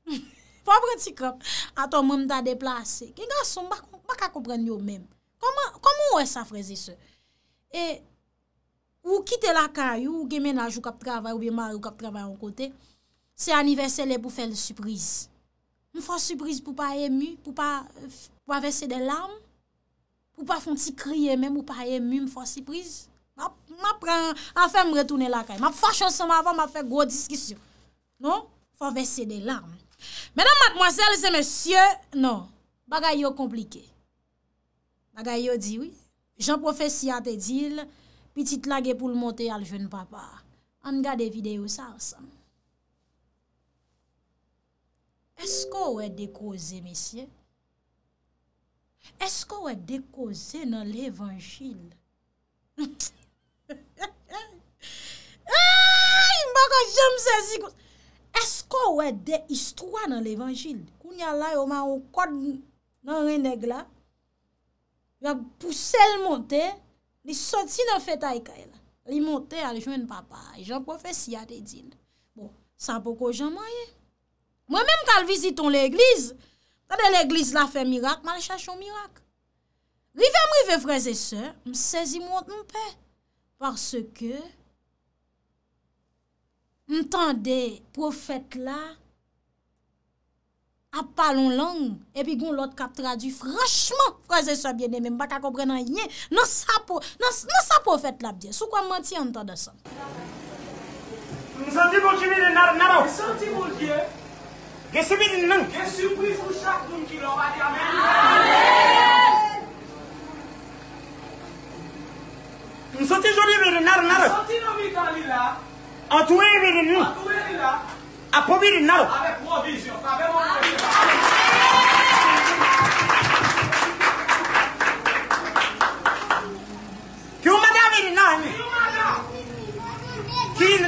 Pa prenti kramp. Ato, mèm ta deplase. Ki gason, baka koupren yo mèm. Koman wè sa freze se? E, ou kite lakay, ou gemen laj ou kap travay, ou bi mar ou kap travay an kote, se aniverselè pou fè le sürpriz. Mwen fò sürpriz pou pa emu, pou pa fò vese de lam. Pou pa fò nti kriye men, pou pa emu, mwen fò sürpriz. Mwen pran, an fè mwen retounen lakay. Mwen fò chansè mwen avan, mwen fè gwo diskisyon. Non? Fò vese de lam. Mè nan matmwansè, alè se mè syè, non, bagay yo komplikey. Aga yo diwi, jen profesi a te dil, pitit lage pou l moti al jen papa. An gade videyo sa ansan. Esko ou e dekoze, misye? Esko ou e dekoze nan l evanjil? Ay, mba kon jem se zikou. Esko ou e deistwa nan l evanjil? Koun ya la yo man ou kod nan reneg la? pou sel montè, li soti nan fèt ay kèy la. Li montè, alè jwen papa, e jen profè siyat edin. Bon, sa pou ko jaman yè. Mwen mèm kal viziton l'Eglise, kade l'Eglise la fè mirak, man lè chachon mirak. Rivem rivem vreze sè, msèzi mwote mpè. Parce ke, mtande profèt la, ap pa lon lang, epi goun lot kap tradu, frachman, freze se bine men, baka kopre nan yin, nan sa po, nan sa non, po fet la bine, sou kwa manti an ton de san. Mwen santi moun ki mene nan nan nan, mwen santi moun kye, gen sipi din nan, gen sipi sou chak moun ki lor, a di amen, a di amen, mwen santi jodi mene nan nan nan, mwen santi moun ki nan nan nan, an touen mene nan nan, an touen mene nan nan, a pou mene nan nan,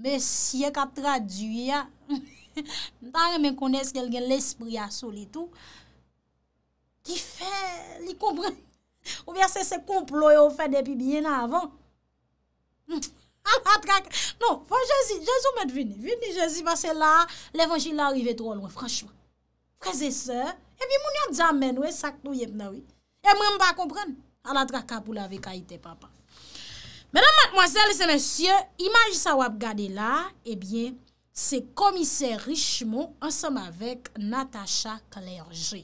Mesye ka traduy ya, nare men konez kel gen l'espri a sou li tou, ki fe li kompren, ou bya se se komplo yo fe depi biye nan avan. An la trak, non, fwa Jezi, Jezi ou men vini, vini Jezi, ba se la, levangile a rive tro lwen, franchman. Prese se, e bi moun yon djam men we sak tou yem nan we, e mwen mba kompren, an la trak ka pou la ve ka ite papa. Madame, mademoiselles et messieurs, imagi sa wap gade la, ebyen, eh se komise richement ansam avek Natacha Klerge.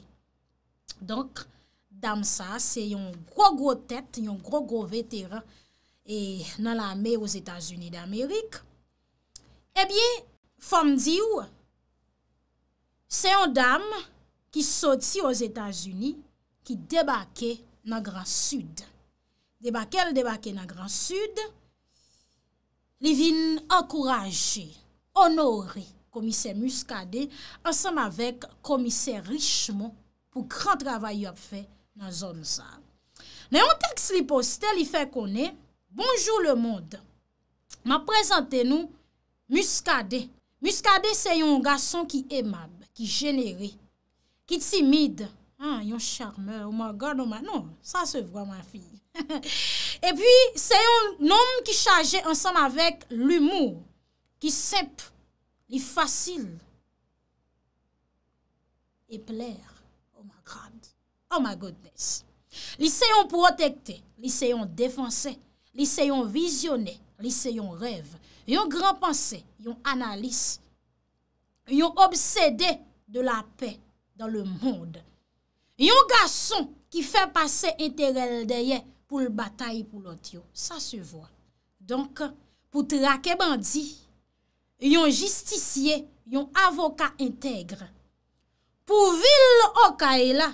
Donk, dam sa, se yon gro gro tet, yon gro gro veteran, e eh, nan la mey os Etats-Unis d'Amerik. Ebyen, eh fom di ou, se yon dam ki soti os Etats-Unis ki debake nan gran sud. Debake, el debake nan Gran Sud, li vin akouraje, onore, komise Muskade, ansanm avek komise Richemont pou kran travay yo ap fe nan zon sa. Ne yon teks li poste li fe konen, bonjou le mond, ma prezante nou Muskade. Muskade se yon gason ki emab, ki jenere, ki timide, ah, yon charme, yon oh magan, yon oh manon, sa se vwa man fiye. E pi se yon nom ki chaje ansam avek l'humour Ki sep li fasil E pler Oh ma godness oh Li se yon protekte, li se yon defanse Li se yon vizyone, li se yon rev Yon gran panse, yon analise Yon obsede de la pe Dan le moun Yon gason ki fe pase entereldeye pou l'bataille pou l'Ontio. Sa se vwa. Donk, pou trake bandi, yon justisye, yon avoka integre, pou vil o kaela,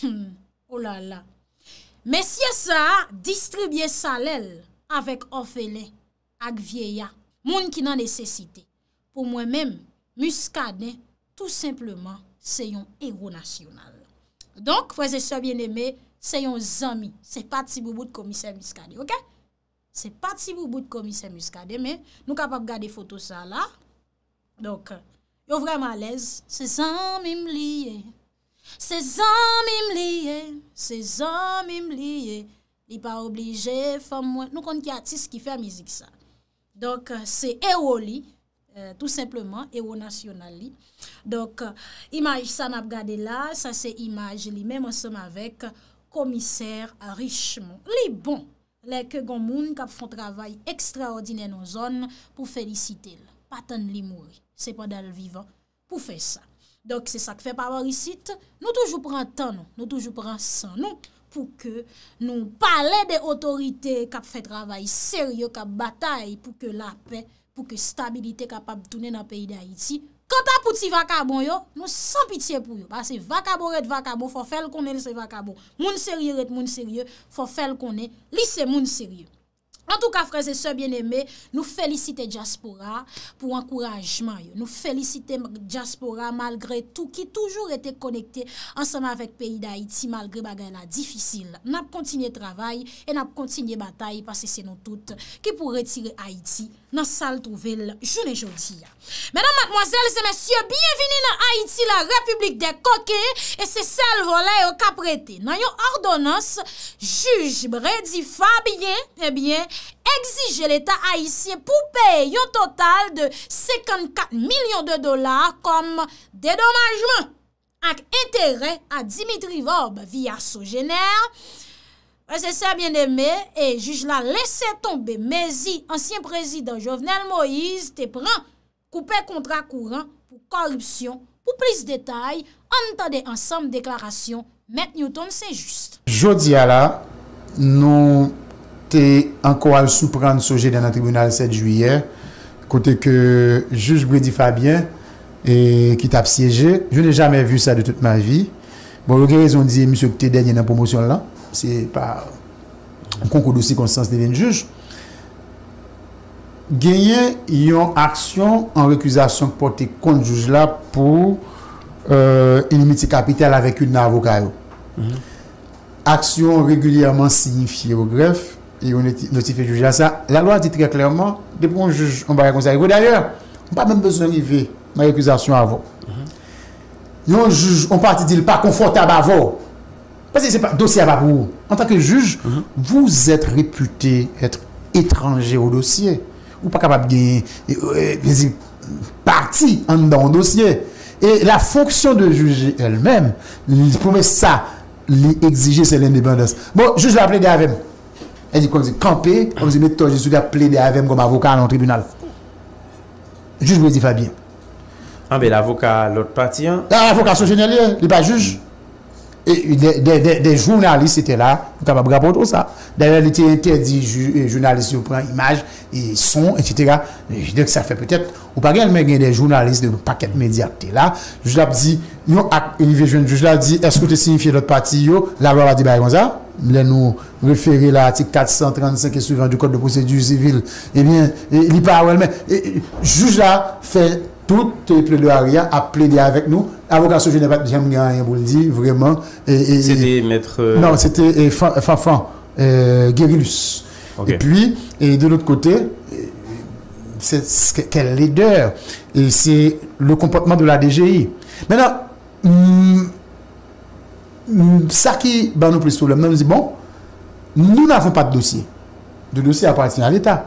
hmm, oh la la, mesye sa distribye salel avek ofele ak vieya, moun ki nan nesesite. Pou mwen men, muskane, tout simplement, se yon ego nasyonal. Donk, fweze sa bieneme, Se yon zami, se pati bou bout komise miskade, ok? Se pati bou bout komise miskade, me, nou kap ap gade foto sa la. Donk, yo vreman lez, se zami m liye, se zami m liye, se zami m liye, li pa oblije fam mwen. Nou kon ki atis ki fe a mizik sa. Donk, se ewo li, euh, tout simplement, ewo nasyonal li. Donk, imaj sa ap gade la, sa se imaj li, men monsenm avek. komiser arishman li bon. Le ke gomoun kap fon travay ekstraordinè nou zon pou felisite l. Patan li mouri, se pa dal vivan pou fe sa. Dok se sa ke fe pavarisite, nou toujou pran tan nou, nou toujou pran san nou, pou ke nou pale de otorite kap fe travay seryo, kap batay, pou ke la pe, pou ke stabilite kap ap toune nan peyi da iti, Kanta pouti vakabon yo, nou san pitiye pou yo. Basi vakabon ret vakabon, fò fèl konen se vakabon. Moun serye ret moun serye, fò fèl konen. Li se moun serye. En tout ka, frères et sœurs bien-aimés, nou felicite Djaspora pou ankourajman yo. Nou felicite Djaspora malgré tout ki toujou rete konekte ansama vek peyi d'Haïti malgré bagay la difisil. Nap kontinye travay, nap kontinye batay, pasi se nou tout ki pou retire Haïti. nan sal trouvel joun e joudiya. Mèdam matmoazèl, zè mèsyè, biyevini nan Haïti la Republik de Koké e se sel volè yo kapretè. Nan yon ordonos, juj Bredi Fabien, ebyen, eh exige l'Etat Haïtien pou pey yon total de 54 milyon de dolar kom dedomajman ak entere a Dimitri Vob via Sogenère Ase se a bien eme, e juj la lese tombe, mezi, ansyen prezident Jovenel Moïse te pran, koupe kontra kouran pou korupsyon, pou plis detay, an tade ansam deklarasyon, met Newton se jist. Jodi a la, nou te anko al soupran souje den nan tribunal 7 juyer, kote ke juj Bredi Fabien, ki tap siyeje, je ne jame vu sa de tout ma vi, bon lor krezon diye, miso ki te denye nan promosyon la, c'est un concours de circonstance devine juge, genyen yon aksyon an rekwizasyon kpote kont juge la pou inimiti kapital avèkou nan avokalou. Aksyon regulyèman signifiye ou gref yon notifiye juge la sa. La loi dit trè klerman, de pou an juge an barèkonsè. Vè d'ayèr, an pa mèm bezounive ma rekwizasyon avò. Yon juge an pati di l pa konfortab avò. an tan ke juj vous etre repute etre etranger ou dosye ou pa kapab gen euh, euh, parti an dan dosye la fonksyon de juj el men pou mè sa li exige selen de bandas bon juj la ple de avem e di konzi kampe konzi met to jisou ka ple de avem konm avokal an tribunal juj vwe di Fabien an ah, be l'avokal lout pati an ah, l'avokal sou genelè, li pa juj De jounaliste ete la, ta pa brapote ou sa. Da yon ite ente di jounaliste yon pran imaj, yon son, etitera. Jidek sa fe petet, ou pa gen men gen de jounaliste de paket mediate la. Jouj lap di, yon ak, yon vejwen jouj lap di, eske ou te signifiye lot pati yo, la rola di bayon za, mle nou referi la atik 435 esouvan du kote de posèdiu zivil, e eh bien, li pa wèl men, jouj la fe... Toutes tout plaidoyer a plaidé avec nous. Avocat je n'ai pas rien pour le dire, vraiment. C'était maître. Euh, non, c'était Fafan euh, Guérilus. Et puis, de l'autre côté, c'est quel leader Et c'est le comportement de la DGI. Maintenant, hmm, hmm, ça qui est nous plus problème, nous dit bon, nous n'avons pas de dossier. Le dossier appartient à l'État.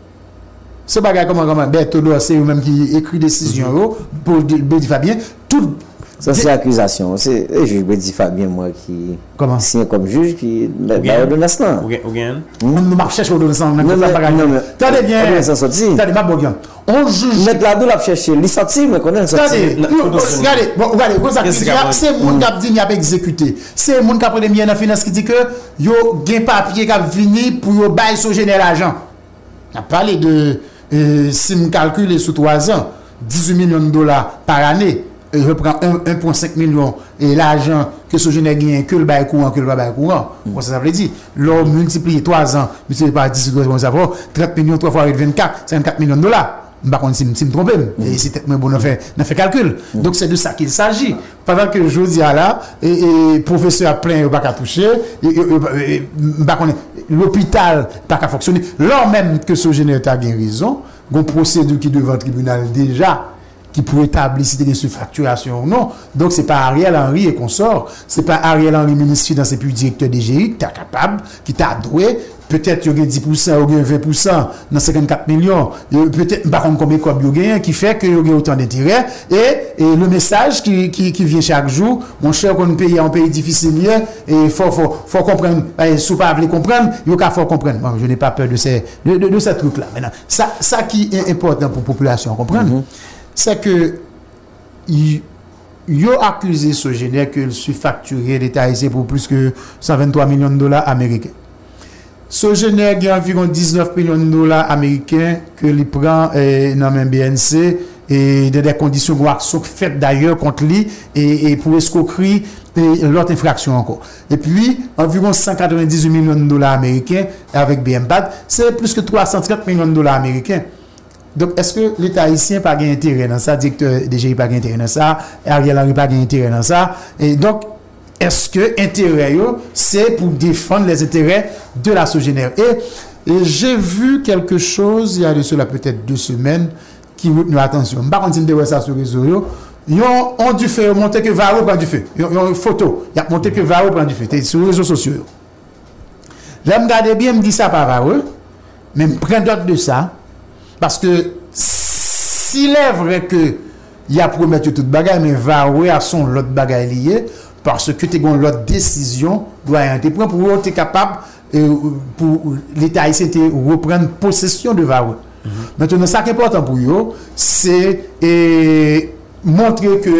Se bagay koman koman, be, todo ase ou menm ki ekri desisyon ou, mhm. pou Bedi Fabien, tout... Sos yon akwizasyon, se, e ju Bedi Fabien mwen ki... Koman? Siye kom juj ki... Ogen? Ogen? Mwen m ap chèche ou donesan, nan kouz ap bagay. Tade bien... Tade m ap bogyan. On juj... Mè tla dou la p chèche, li soti mè konen soti. Tade, yon kon s'akwizasyon, se moun kap di m yap ekzekute, se moun kap prene m yè nan finas ki di ke, yo gen papye kap vini pou yo bay sou j si nou kalkule sou 3 an 18 milyon dola par ane repran 1.5 milyon e l'ajan ke sou genè gwen kul bay kouran, kul bay bay kouran lò multipli 3 an multipli par 18 milyon 30 milyon 3 x 8, 24, 54 milyon dola mba kon si mtrompe, mwen bon ofer nan fe kalkul. Donk se de sa ki saji. Padal ke jodi a la, profeseur a plen, mba kon l'opital tak a foksyone, lor menm ke sou genet agen rizon, goun prosedu ki devan tribunal deja, ki pou etablisite de soufakturasyon ou non. Donk se pa Ariel Henry e konsor, se pa Ariel Henry menesfi dan se pi direktor de G.I. ki ta kapab, ki ta adwe, petet yon gen 10%, yon gen 20% nan 54 milyon, petet bakan komekob yon gen, ki fek yon gen otan de dirè, e le mesaj ki vye chak jou, moun chèr kon nou peye, yon peye difisil miè, fòr kompren, sou pa vle kompren, yon ka fòr kompren, moun jenè pa pe de sa trouk la. Sa ki importan pou populasyon, kompren mm-hmm.? se ke yo akuse sou genèk el sou fakture detayize pou plus ke 123 milyon de dola Ameriken. Sou genèk yon environ 19 milyon de dola Ameriken ke li pran nan men BNC e de de kondisyon wak sou fet d'ayor kont li e pou esko kri lor te fraksyon anko. E pi, environ 191 milyon de dola Ameriken avek BNPAD, se plus ke 308 milyon de dola Ameriken. Donk, eske l'Etaïsien pa gen intere nan sa? Dikte DJI pa gen intere nan sa? Arielan li pa gen intere nan sa? E donk, eske intere yo? Se pou difonde les intere de la soujene. E jè vu kelke chose yade sou la petèd 2 semen ki wout nou atensyon. Mbak an tin dewe sa sou rezo yo. Yon an du fe, yon mante ke varou pa an du fe. Yon foto, yon mante ke varou pa an du fe. Te sou rezo sou sou yo. Lè m gade bi, m di sa pa varou. Mè m pren dot de sa. Paske si levre ke ya prou mette tout bagay men vawe a son lot bagay liye paske kete gon lot desisyon do a yon te pren mm-hmm. pou yo te kapab pou l'Etat yon te repren posesyon de vawe. Mwen tenon sa ke potan pou yo se e montre ke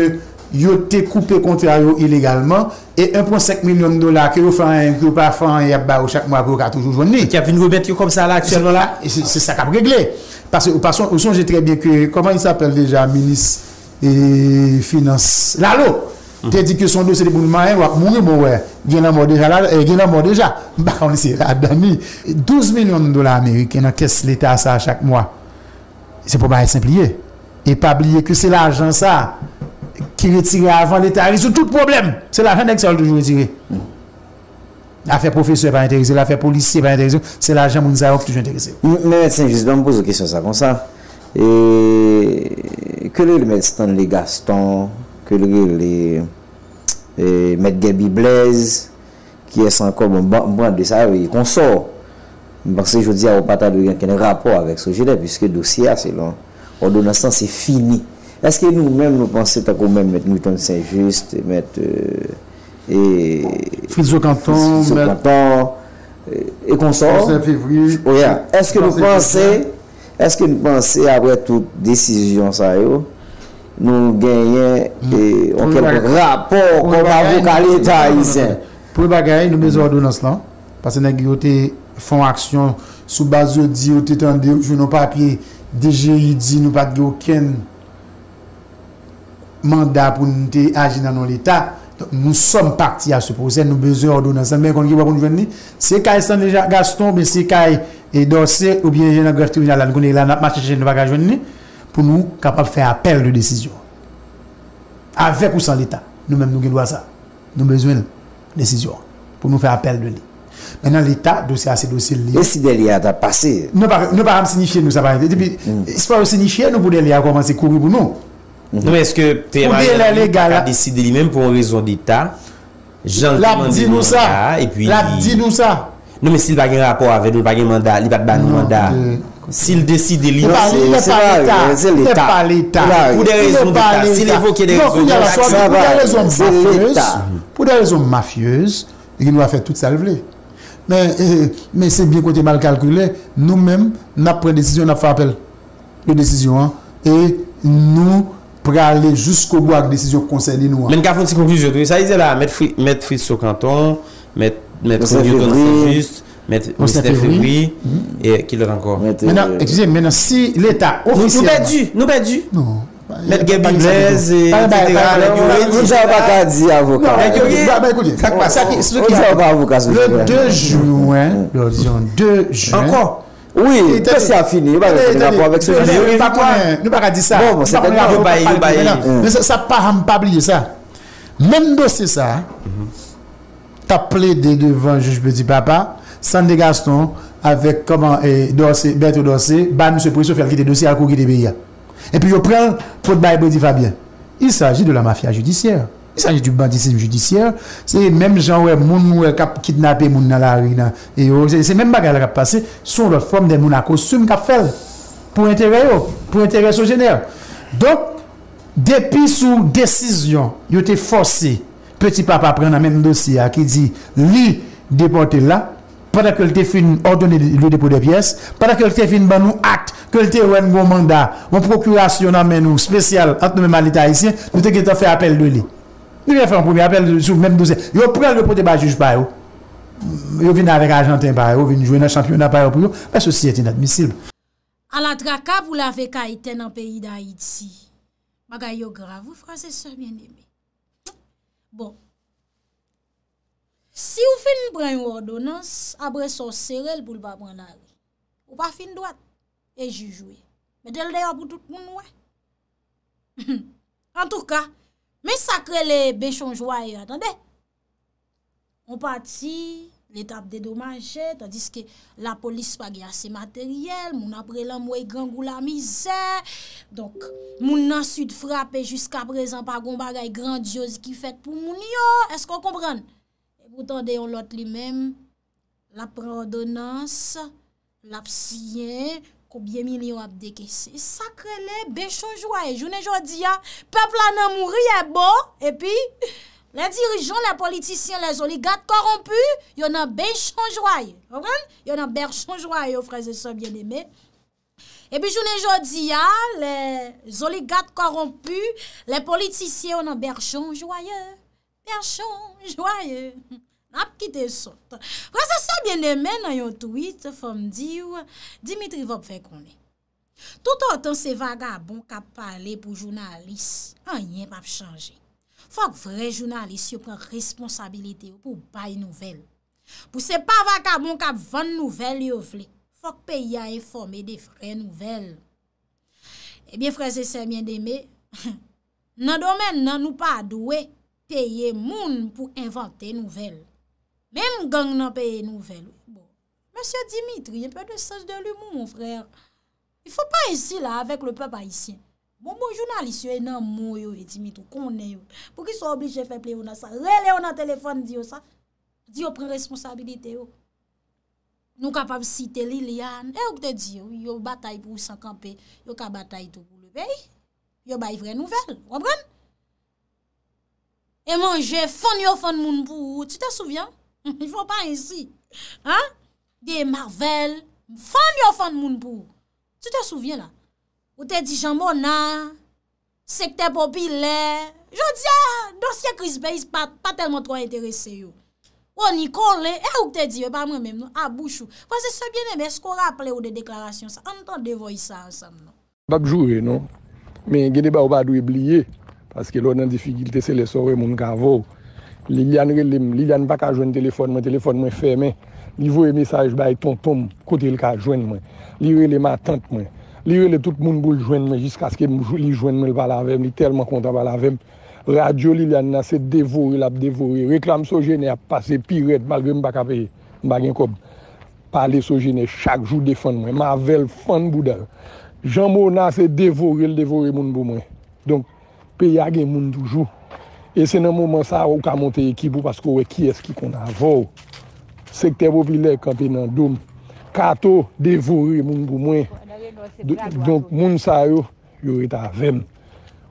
yo te koupe kontra yo ilegalman e 1.5 milyon dola ki yo fanyen, ki yo pa fanyen, yap ba ou chak mwa ki yo ka toujou jouni. Ki ap vin nou bet yo kom sa lak, chak mwa lak, se sak ap regle. Parce ou pason, ou son je tre bie kwe, koman yi sa apel deja, minis finance, lalo, mm. te di ke son dosi de bounman en, wak mouni moun wè, genan mwa deja, genan mwa deja, bak an si rad dani. 12 milyon dola Amerike nan kes l'Etat sa chak mwa, se pou ba esimpliye, e pa pliye ke se l'ajan sa. ki re tirè avan lè ta, sou tout problem. Se la jenèk sa ou lè toujou re tirè. Hmm. Afè professeur pa interese, l'afè polisye pa interese, se la jenèk moun zayok toujou interese. Mè mèd sè, jè zè mè mè pòz ou kèsyon sa kon sa, ke lè lè mèd stan lè gaston, ke lè lè mèd gèbi blez, ki es an kon mè mbouan bon, de sa, yè kon sor. Mè mè sè jè di an wè pata dè yè kè nè rapò avèk sou jè lè, pwiske dosya se lan. O do nasan se fini. Eske nou men nou panse ta kon men met Nuiton Saint-Just, met Fridjo Cantan, et consor? Oya, eske nou panse, eske nou panse avre tout desisyon sa yo, nou genyen anke hmm. rapor kon avokale ta yisen? Pou e bagay, nou bezor do nan slan, pase nan genyo te fon aksyon sou baz yo di yo te tende, jounou pa ki deje yi di nou pat genyo ken mandat pou nou te aji nan nou l'Etat nou som pakti a sou posen nou beze ordo nan san se kaj san le gaston se kaj e dosen pou nou kapap fe apel de desisyon avèk ou san l'Etat nou mèm nou gilwa sa nou bezwen desisyon pou nou fe apel de li menan l'Etat dosye a se dosye li ne param sinifye nou sa param se param sinifye nou pou de li a komanse koubi pou nou Mhm. nou men eske P.M.A.R.I. a deside li men pou an rezon d'Etat jantiman di nou sa nou men sil pa gen rapor ave li pa gen manda sil deside li se l'Etat pou den rezon d'Etat pou den rezon veyeuse pou den rezon mafyeuse yi nou a fe tout salve men se bien kote mal kalkule nou men nap pre desisyon nap fa apel le desisyon e nou jousko ouak desisyon konseli nou an. Men ka fon tsi kon koujou jokou. Sa yi zela. Met fris sou kanton. Met kon diotan san just. Met kon se te fri. Et ki lè ranko. Men an, men an, si lè ta... Nou bè djou. Nou bè djou. Non. Met Gébinez. Non, nan, nan, nan. Nou jè wè pa kadi avokan. Non, nan, nan, nan. Mè koujou. Chak mè sa. Nou jè wè pa kadi avokan. Le 2 jouen, le 2 jouen, an kon, Oui, peut-être ça finit Il va y avoir un rapport avec ce jeune bon, bon, bon, Il va y avoir un rapport avec ce jeune Ça part en pavlis, ça Même dossier, ça T'appelez devant le juge petit papa Sandé Gaston Avec comment, eh, Bertrand Dorcé Bah, nous pouvons se faire quitter le dossier Et puis je prends Il s'agit de la mafia judiciaire Sanjit du bandisim judisyen Se menm janwe moun nou e kap Kitnape moun nan la rig nan Se menm bagal rap pase Sou reforme de moun akosoum kap fel Pou entere yo, pou entere sou jener Dok, depi sou Desisyon, yo te force Peti papa pren nan men dosya Ki di, li depote la Padak yo te fin ordone Lo depo de piyes, padak yo te fin Ban nou akt, kalte wen gwo manda Mon prokuras yon nan men nou spesyal Ante menman lita isyen, nou te ke ta fe apel do li Ni ven fèm pou mi apèl sou mèm 12è. Yo prèl le potè ba juj bayou. Yo vin avèk a jantèm bayou, vin jouè nan champyon nan bayou pou yo. Pè sou si etin admisib. Alat raka pou la vèk a itè nan peyi d'Haïti. Mbaga yo gravou fransè sè mwen emè. Bon. Si ou fin brèn yon ordonans, apre son sèrel pou l'ba brèn a yon. Ou pa fin dwat. E jujouè. Mè dèl dèy apoutout moun wè. En tout kè, Men sakre le bechon jwaye, attendè. On pati, l'etap de doman jè, tandis ke la polis pa ge yase materyel, moun apre lan mwe yi gran gou la mizè. Donk, moun nan sud frape jiska prezan pa gomba gaye grandyozi ki fèt pou moun yo. Esk kon kompran? Moun tende yon lot li mem, la preodonans, la psiyen, Koubyen mi li yo ap deke se sakre le, bechon jwaye, jounen joudiya, pepla nan mouri e bo, e pi, le dirijon, le politisyen, le zoligat korompu, yonan bechon jwaye, yonan berchon jwaye, yo fraze se bien eme. E pi jounen joudiya, le zoligat korompu, le politisyen, yonan berchon jwaye, berchon jwaye. ap kite sot. Frase se bien demè nan yon tweet, fòm diw, Dimitri vop fè konè. Tout an ton se vagabon kap pale pou jounalist, an yè pap chanje. Fòk vre jounalist yo pren responsabilite pou bay nouvel. Pou se pa vagabon kap van nouvel yo vle, fòk pe ya informe de vre nouvel. Ebyen eh frase se bien demè, nan domè nan nou pa adouè, peye moun pou inventè nouvel. Mèm gang nan peye nouvel, bon. Mèsyè Dimitri, yèn pè de sej de li moun, moun frèr. Y fò pa yisi la, avèk le pèp a yisi. Bon, bon, jounalisi yo enan moun yo, Dimitri, konen yo. Pou ki sou oblijè fè ple yo nan sa. Relè yo nan telefon diyo sa. Di yo pren responsabilite yo. Nou kapav site li liyan. E ou k te di yo, yo batay pou sankanpe. Yo ka batay tou moun. Ve yi, yo bay vre nouvel, wabran? E moun, jè fon yo fon moun pou, ti te souvyan? Nifon pa ensi. De marvel, fande yo fande moun pou. Tu te souvye la? Ou te di jambon nan, sekte popile. Jodi a, ah, dosye krisbe, is pa telman tro interese yo. Ou oh, ni kon le, e eh, ou te di, e pa mwen men nou, a bouchou. Fase se biene be, sko raple ou de deklarasyon sa, an ton devoy sa ansam nou. Bab jure nou, men gede ba ou badou e blye, paske lò nan difigilte se lesore moun kan vou. Li li an bak a jwen telefon mwen, telefon mwen fè men. Li vwe mesaj baye ton ton kote li ka jwen mwen. Li li an ma tante mwen. Li li an tout moun boul jwen mwen jiska skè li jwen mwen l balavem. Li telman konta balavem. Radyo li li an nas se devore l ap devore. Reklam soje ne ap pase piret malgrè m bak ap e bagen kob. Pale soje ne chak jou defon mwen. Ma vel fan boudar. Jan moun nas se devore l devore moun boun mwen. Donk pe yage moun toujou. E se nan moun Mansaro ou ka monte ekipou, paskou wey ki eski kon avou. Sekte bo bilek, kampen nan doum. Kato devou re moun pou mwen. Donk moun Mansaro, yo re ta ven.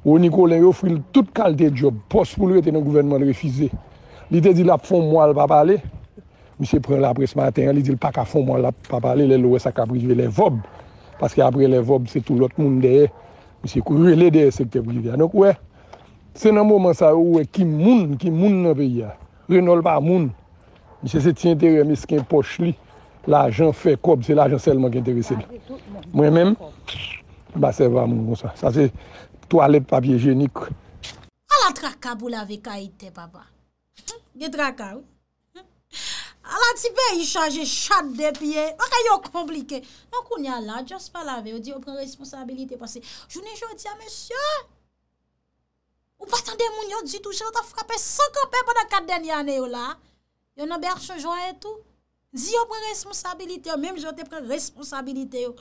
Ou niko le yo fril tout kalte job, pos pou le te nan gouvernement refize. Li te di la pou fon moun al papale, mi se pren la apres maten, li di la pa ka fon moun al papale, le louwe sa ka prive le vob. Paske apre le vob, se tou lot moun deye, mi se kurele deye sekte prive. Anok wey, Se nan moun man sa wè, e ki moun, ki moun nan vè ya. Renol pa moun. Mise se ti entere miske mpoch li. La ajan fe kob, se la ajan selman ki entere se bi. Mwen men, ba se va moun moun sa. Sa se toalèp papye jenik. A la traka bou lave ka ite baba. Ge traka ou. A la ti be yi chanje chan de piye. A rayon komplike. Mwen koun ya la, jas pa lave. Ou di ou pren responsabilite. Jouni jodi ya monsiou. Ou patan demoun yo di touche, ou ta frape 100 kampèm pwada 4 denye anè yo la. Yo nan berche joan etou. Di yo pren responsabilite yo, menm yo te pren responsabilite yo.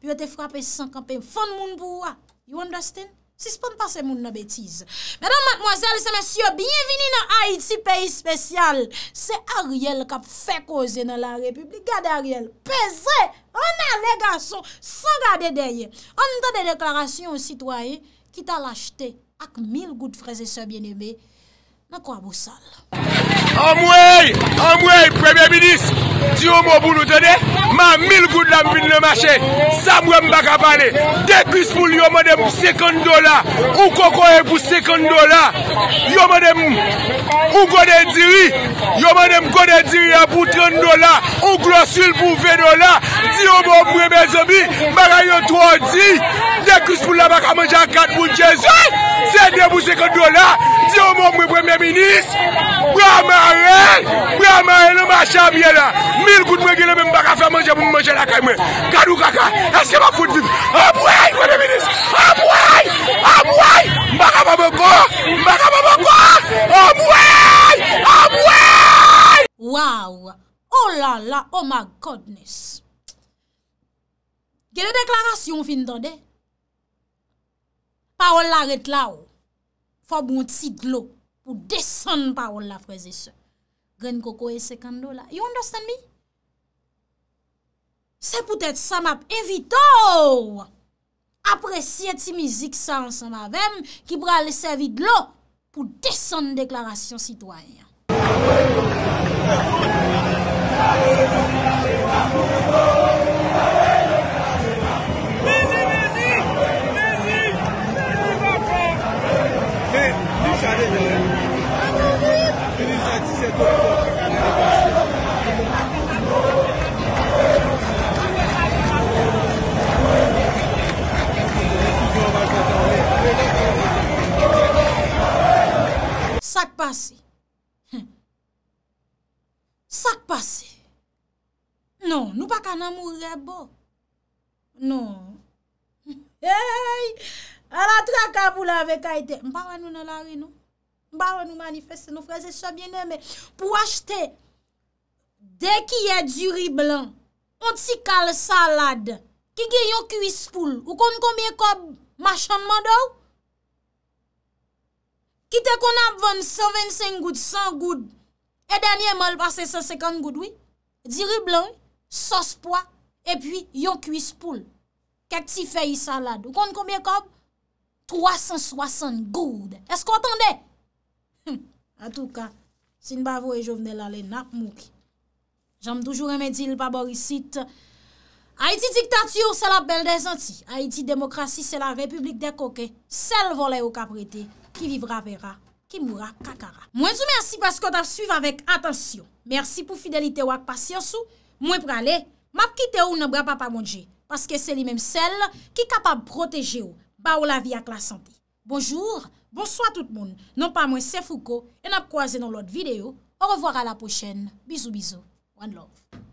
Pi yo te frape 100 kampèm, fon moun pou wak. You understand? Si se pon pa se moun nan betize. Mèdèm matmoazèl, se mèsyò, biye vini nan Haiti, peyi spèsyal. Se Ariel kap fekoze nan la republikade Ariel. Pèze, anan le gason, sangade deye. An nan de deklarasyon, si toye, ki ta lachte. ak mil gout fraze sebyen eme, Na kwa mousan la. Amwey, amwey, premier minis, diyo mou moun moun nou tene, ma mil goud la mvin le mache, sa mwen baka pane, dekris pou li yo moun demu sekond dola, ou koko e pou sekond dola, yo moun demu, ou kode diri, yo moun demu kode diri ya pou tren dola, ou glosil pou ve dola, diyo moun moun mwen zobi, baka yo toun di, dekris pou la baka moun jakat moun jesu, se de moun sekond dola, diyo moun moun mwen mwen O Minis! O Minis! O Minis! Mil kout mwen gele men baka fe manje pou manje la kay men. Kadou kaka! Eske mwa kout vipi? O muay! O muay! O muay! Mbaka mwa mwoko! Mbaka mwa mwoko! O muay! O muay! Wow! Oh lala! Oh my goodness! Gele deklarasyon fin dande? Pa wola re tla ou? Oh. Fwa mwout si glop! pou deson parol la freze se. Gren koko e sekando la. You understand me? Se pou tèt sa map evitou, apre si et si mizik sa ansan ma vem, ki pral le sevi dlo, pou deson deklarasyon sitwayan. bo. Non. Hey! A la tra ka pou la vek a ite. Mpa wè nou nan la re nou? Mpa wè nou manifest nou fraze sa bienè mè pou achete dek yè di ri blan on ti kal salade ki gen yon kuis poule ou kon kon mye kob machanman do? Ki te kon ap vwenn 125 goud, 100 goud e danyè mal passe 150 goud, oui? Di ri blan, sos poit E pwi, yon kuise poule. Kek ti fey salade. Ou kon konbyen kob? 360 goud. Esko atande? A tou ka, sin bavou e jovnel ale nap mouki. Jom toujou remedil pa borisit. Haiti diktatiyo, se la bel de zanti. Haiti demokrasi, se la republik de koke. Sel vole ou ka prete. Ki vivra vera, ki moura kakara. Mwen tou mersi paskot ap suyve avek atensyon. Mersi pou fidelite wak pasyonsou. Mwen prale, mwen. Map kite ou nan bra pa pa mounje, paske se li menm sel ki kapab proteje ou, ba ou la vi ak la sante. Bonjour, bonsoit tout moun, nan pa mwen Sefouko, en ap kouaze nan lot videyo, ou revoar a la pochen, bizou bizou, one love.